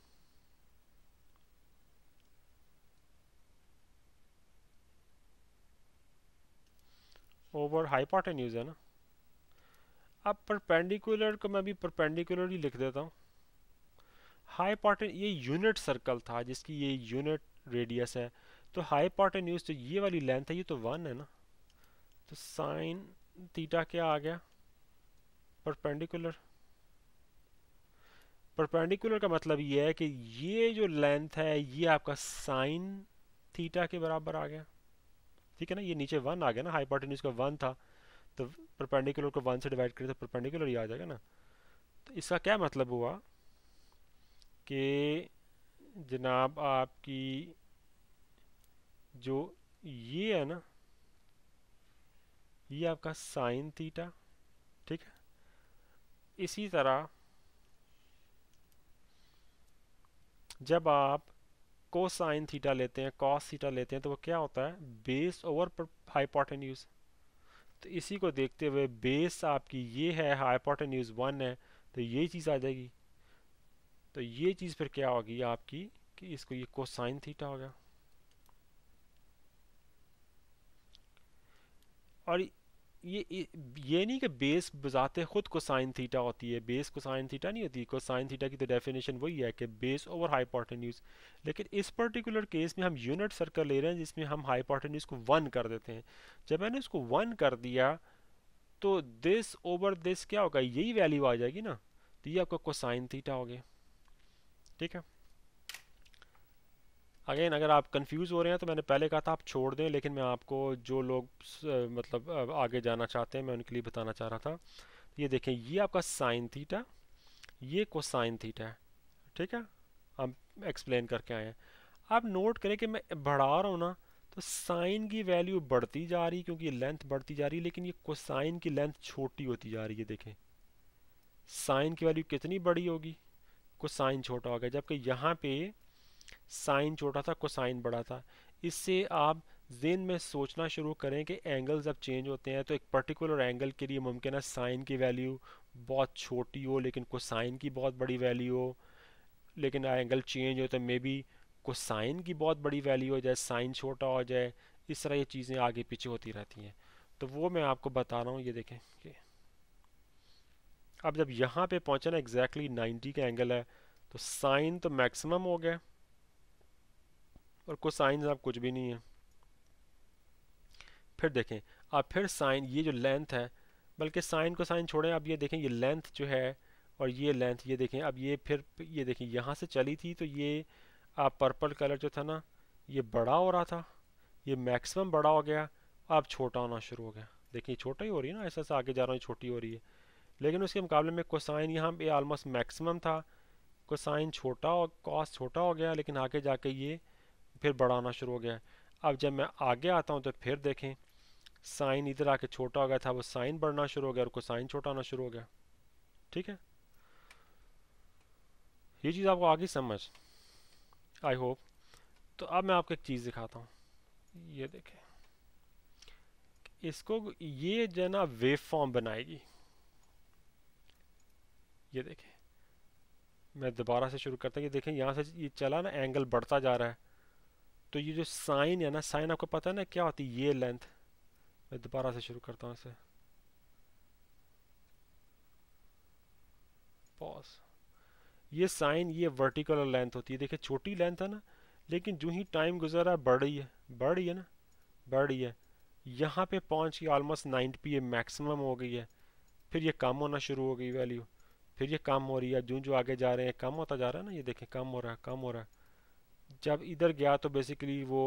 ओवर हाइपोटेन्यूज है ना अब परपेंडिकुलर को मैं भी परपेंडिकुलर ही लिख देता हूँ हाईपोटेन ये यूनिट सर्कल था जिसकी ये यूनिट रेडियस है तो हाईपोटेन्यूज तो ये वाली लेंथ है ये तो वन है ना तो साइन थीटा क्या आ गया परपेंडिकुलर परपेंडिकुलर का मतलब ये है कि ये जो लेंथ है ये आपका साइन थीटा के बराबर आ गया ठीक है ना ये नीचे वन आ गया ना हाइपोटेन्यूज का वन था तो प्रपेंडिकुलर को वन से डिवाइड करें तो परपेंडिकुलर ही आ जाएगा ना तो इसका क्या मतलब हुआ कि जनाब आपकी जो ये है ना ये आपका साइन थीटा ठीक है इसी तरह जब आप कोसाइन थीटा लेते हैं कॉस थीटा लेते हैं तो वो क्या होता है बेस ओवर हाइपोटेन्यूज तो इसी को देखते हुए बेस आपकी ये है यूज़ वन है तो ये चीज़ आ जाएगी तो ये चीज़ फिर क्या होगी आपकी कि इसको ये कोसाइन थीटा हो गया और ये ये नहीं कि बेस बजाते खुद को साइन थीटा होती है बेस को साइन थीटा नहीं होती को साइन थीटा की तो डेफिनेशन वही है कि बेस ओवर हाइपोटेन्यूज लेकिन इस पर्टिकुलर केस में हम यूनिट सर्कल ले रहे हैं जिसमें हम हाइपोटेन्यूज को वन कर देते हैं जब मैंने उसको वन कर दिया तो दिस ओवर दिस क्या होगा यही वैल्यू आ जाएगी ना तो ये आपका कोसाइन थीटा हो गया ठीक है अगेन अगर आप कंफ्यूज हो रहे हैं तो मैंने पहले कहा था आप छोड़ दें लेकिन मैं आपको जो लोग मतलब आगे जाना चाहते हैं मैं उनके लिए बताना चाह रहा था ये देखें ये आपका साइन थीटा ये कोसाइन थीटा है ठीक है हम एक्सप्लेन करके आए हैं आप नोट करें कि मैं बढ़ा रहा हूँ ना तो साइन की वैल्यू बढ़ती जा रही क्योंकि ये लेंथ बढ़ती जा रही है लेकिन ये कोसाइन की लेंथ छोटी होती जा रही है देखें साइन की वैल्यू कितनी बड़ी होगी साइन छोटा होगा जबकि यहाँ पे साइन छोटा था कोसाइन बड़ा था इससे आप जेन में सोचना शुरू करें कि एंगल्स अब चेंज होते हैं तो एक पर्टिकुलर एंगल के लिए मुमकिन है साइन की वैल्यू बहुत छोटी हो लेकिन कोसाइन की बहुत बड़ी वैल्यू हो लेकिन एंगल चेंज हो तो मे बी कोसाइन की बहुत बड़ी वैल्यू हो जाए साइन छोटा हो जाए इस तरह ये चीज़ें आगे पीछे होती रहती हैं तो वो मैं आपको बता रहा हूँ ये देखें कि अब जब यहाँ पे पहुँचे ना एग्जैक्टली 90 का एंगल है तो साइन तो मैक्सिमम हो गया और साइन आप कुछ भी नहीं है फिर देखें आप फिर साइन ये जो लेंथ है बल्कि साइन को साइन छोड़ें आप ये देखें ये लेंथ जो है और ये लेंथ ये देखें अब ये फिर ये देखें यहाँ से चली थी तो ये आप पर्पल कलर जो था ना ये बड़ा हो रहा था ये मैक्सिमम बड़ा हो गया अब छोटा होना शुरू हो गया देखिए छोटा ही हो रही है ना ऐसा ऐसा आगे जा रहा हूँ छोटी हो रही है लेकिन उसके मुकाबले में कोसाइन यहाँ पे आलमोस्ट मैक्सिमम था कोसाइन छोटा और कॉस छोटा हो गया लेकिन आगे जाके ये फिर बढ़ाना शुरू हो गया अब जब मैं आगे आता हूँ तो फिर देखें साइन इधर आके छोटा हो गया था वो साइन बढ़ना शुरू हो गया और साइन छोटा होना शुरू हो गया ठीक है ये चीज़ आपको आगे समझ आई होप तो अब मैं आपको एक चीज़ दिखाता हूँ ये देखें इसको ये जो है ना वेव फॉर्म बनाएगी ये देखें मैं दोबारा से शुरू करता हूँ ये देखें यहाँ से ये चला ना एंगल बढ़ता जा रहा है तो ये जो साइन है ना साइन आपको पता है ना क्या होती है ये लेंथ मैं दोबारा से शुरू करता हूँ इसे पॉज ये साइन ये वर्टिकल लेंथ होती है देखिए छोटी लेंथ है ना लेकिन जो ही टाइम गुजर है बढ़ रही है बढ़ रही है ना बढ़ रही है यहाँ पे पहुँच के ऑलमोस्ट नाइन पी ये मैक्सिमम हो गई है फिर ये कम होना शुरू हो गई वैल्यू फिर ये कम हो रही है जो जो आगे जा रहे हैं कम होता जा रहा है ना ये देखें कम हो रहा है कम हो रहा है जब इधर गया तो बेसिकली वो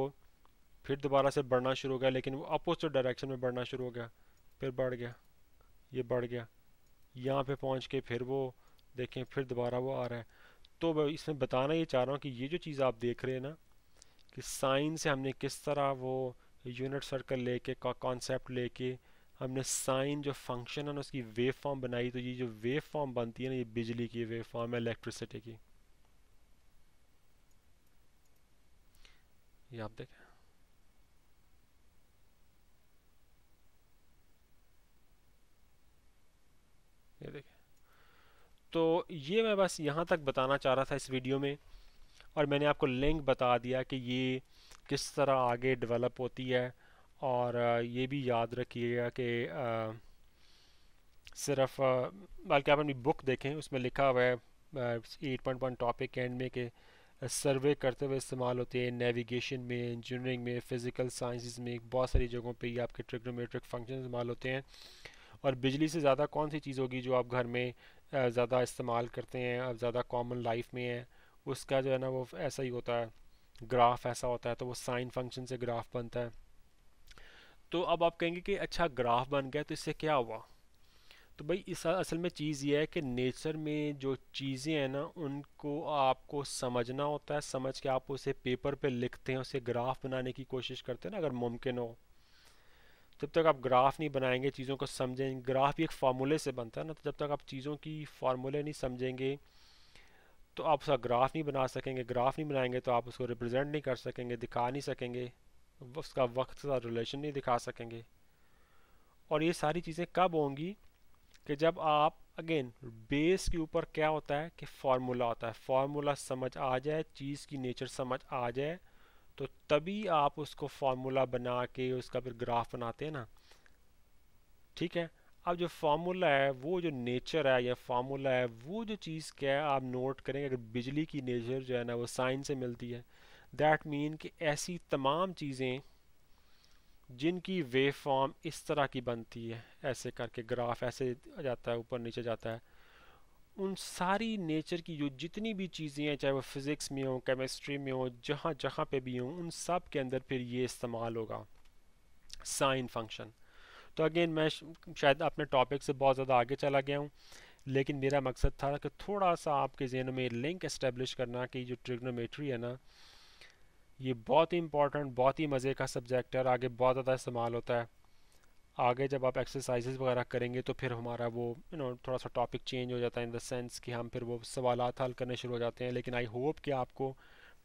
फिर दोबारा से बढ़ना शुरू हो गया लेकिन वो अपोजिट डायरेक्शन में बढ़ना शुरू हो गया फिर बढ़ गया ये बढ़ गया यहाँ पे पहुँच के फिर वो देखें फिर दोबारा वो आ रहा है तो मैं इसमें बताना ये चाह रहा हूँ कि ये जो चीज़ आप देख रहे हैं ना कि साइन से हमने किस तरह वो यूनिट सर्कल लेके कॉन्सेप्ट लेके हमने साइन जो फंक्शन है ना उसकी वेव फॉर्म बनाई तो ये जो वेव फॉर्म बनती है ना ये बिजली की वेव फॉर्म है इलेक्ट्रिसिटी की ये आप देखें ये देखें तो ये मैं बस यहाँ तक बताना चाह रहा था इस वीडियो में और मैंने आपको लिंक बता दिया कि ये किस तरह आगे डेवलप होती है और ये भी याद रखिएगा कि सिर्फ बल्कि आप अपनी बुक देखें उसमें लिखा हुआ है eight point one topic end में कि सर्वे करते हुए इस्तेमाल होते हैं नेविगेशन में इंजीनियरिंग में फिज़िकल साइंसिस में बहुत सारी जगहों पे ही आपके ट्रिग्नोमेट्रिक फंक्शन इस्तेमाल होते हैं और बिजली से ज़्यादा कौन सी चीज़ होगी जो आप घर में ज़्यादा इस्तेमाल करते हैं ज़्यादा कॉमन लाइफ में है उसका जो है ना वो ऐसा ही होता है ग्राफ ऐसा होता है तो वो साइन फंक्शन से ग्राफ बनता है तो अब आप कहेंगे कि अच्छा ग्राफ बन गया तो इससे क्या हुआ तो भाई इस असल में चीज़ ये है कि नेचर में जो चीज़ें हैं ना उनको आपको समझना होता है समझ के आप उसे पेपर पे लिखते हैं उसे ग्राफ बनाने की कोशिश करते हैं ना अगर मुमकिन हो जब तक आप ग्राफ नहीं बनाएंगे चीज़ों को समझेंगे ग्राफ भी एक फार्मूले से बनता है ना तो जब तक आप चीज़ों की फार्मूले नहीं समझेंगे तो आप उसका ग्राफ नहीं बना सकेंगे ग्राफ नहीं बनाएंगे तो आप उसको रिप्रजेंट नहीं कर सकेंगे दिखा नहीं सकेंगे उसका वक्त का रिलेशन नहीं दिखा सकेंगे और ये सारी चीज़ें कब होंगी कि जब आप अगेन बेस के ऊपर क्या होता है कि फार्मूला होता है फार्मूला समझ आ जाए चीज़ की नेचर समझ आ जाए तो तभी आप उसको फार्मूला बना के उसका फिर ग्राफ बनाते हैं ना ठीक है अब जो फार्मूला है वो जो नेचर है या फार्मूला है वो जो चीज़ क्या है आप नोट करेंगे अगर बिजली की नेचर जो है ना वो साइन से मिलती है दैट मीन कि ऐसी तमाम चीज़ें जिनकी वेव फॉर्म इस तरह की बनती है ऐसे करके ग्राफ ऐसे जाता है ऊपर नीचे जाता है उन सारी नेचर की जो जितनी भी चीज़ें हैं चाहे वो फिज़िक्स में हो केमिस्ट्री में हो जहाँ जहाँ पे भी हों उन सब के अंदर फिर ये इस्तेमाल होगा साइन फंक्शन तो अगेन मैं शायद अपने टॉपिक से बहुत ज़्यादा आगे चला गया हूँ लेकिन मेरा मकसद था कि थोड़ा सा आपके जहन में लिंक इस्टेब्लिश करना कि जो ट्रिग्नोमेट्री है ना ये बहुत ही इंपॉर्टेंट बहुत ही मज़े का सब्जेक्ट है और आगे बहुत ज़्यादा इस्तेमाल होता है आगे जब आप एक्सरसाइजेज वगैरह करेंगे तो फिर हमारा वो यू नो थोड़ा सा टॉपिक चेंज हो जाता है इन द सेंस कि हम फिर वो सवाल हल करने शुरू हो जाते हैं लेकिन आई होप कि आपको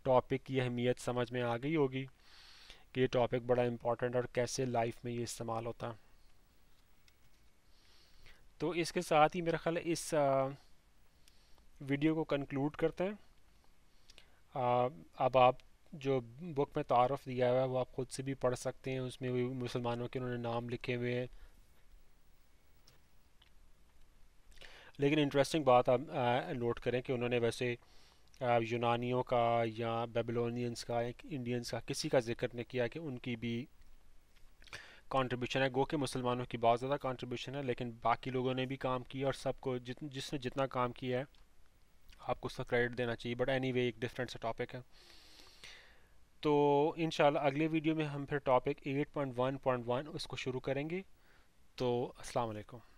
टॉपिक की अहमियत समझ में आ गई होगी कि ये टॉपिक बड़ा इम्पॉर्टेंट और कैसे लाइफ में ये इस्तेमाल होता है तो इसके साथ ही मेरा ख्याल इस वीडियो को कंक्लूड करते हैं अब आप जो बुक में तारफ़ दिया हुआ है वो आप ख़ुद से भी पढ़ सकते हैं उसमें भी मुसलमानों के उन्होंने नाम लिखे हुए हैं लेकिन इंटरेस्टिंग बात आप नोट करें कि उन्होंने वैसे यूनानियों का या बेबलोनियंस का या इंडियंस का किसी का जिक्र नहीं किया कि उनकी भी कंट्रीब्यूशन है गो के मुसलमानों की बहुत ज़्यादा कंट्रीब्यूशन है लेकिन बाकी लोगों ने भी काम किया और सबको जित जिसने जितना काम किया है आपको उसका क्रेडिट देना चाहिए बट एनी anyway, एक डिफरेंट सा टॉपिक है तो इन अगले वीडियो में हम फिर टॉपिक 8.1.1 उसको शुरू करेंगे तो अस्सलाम वालेकुम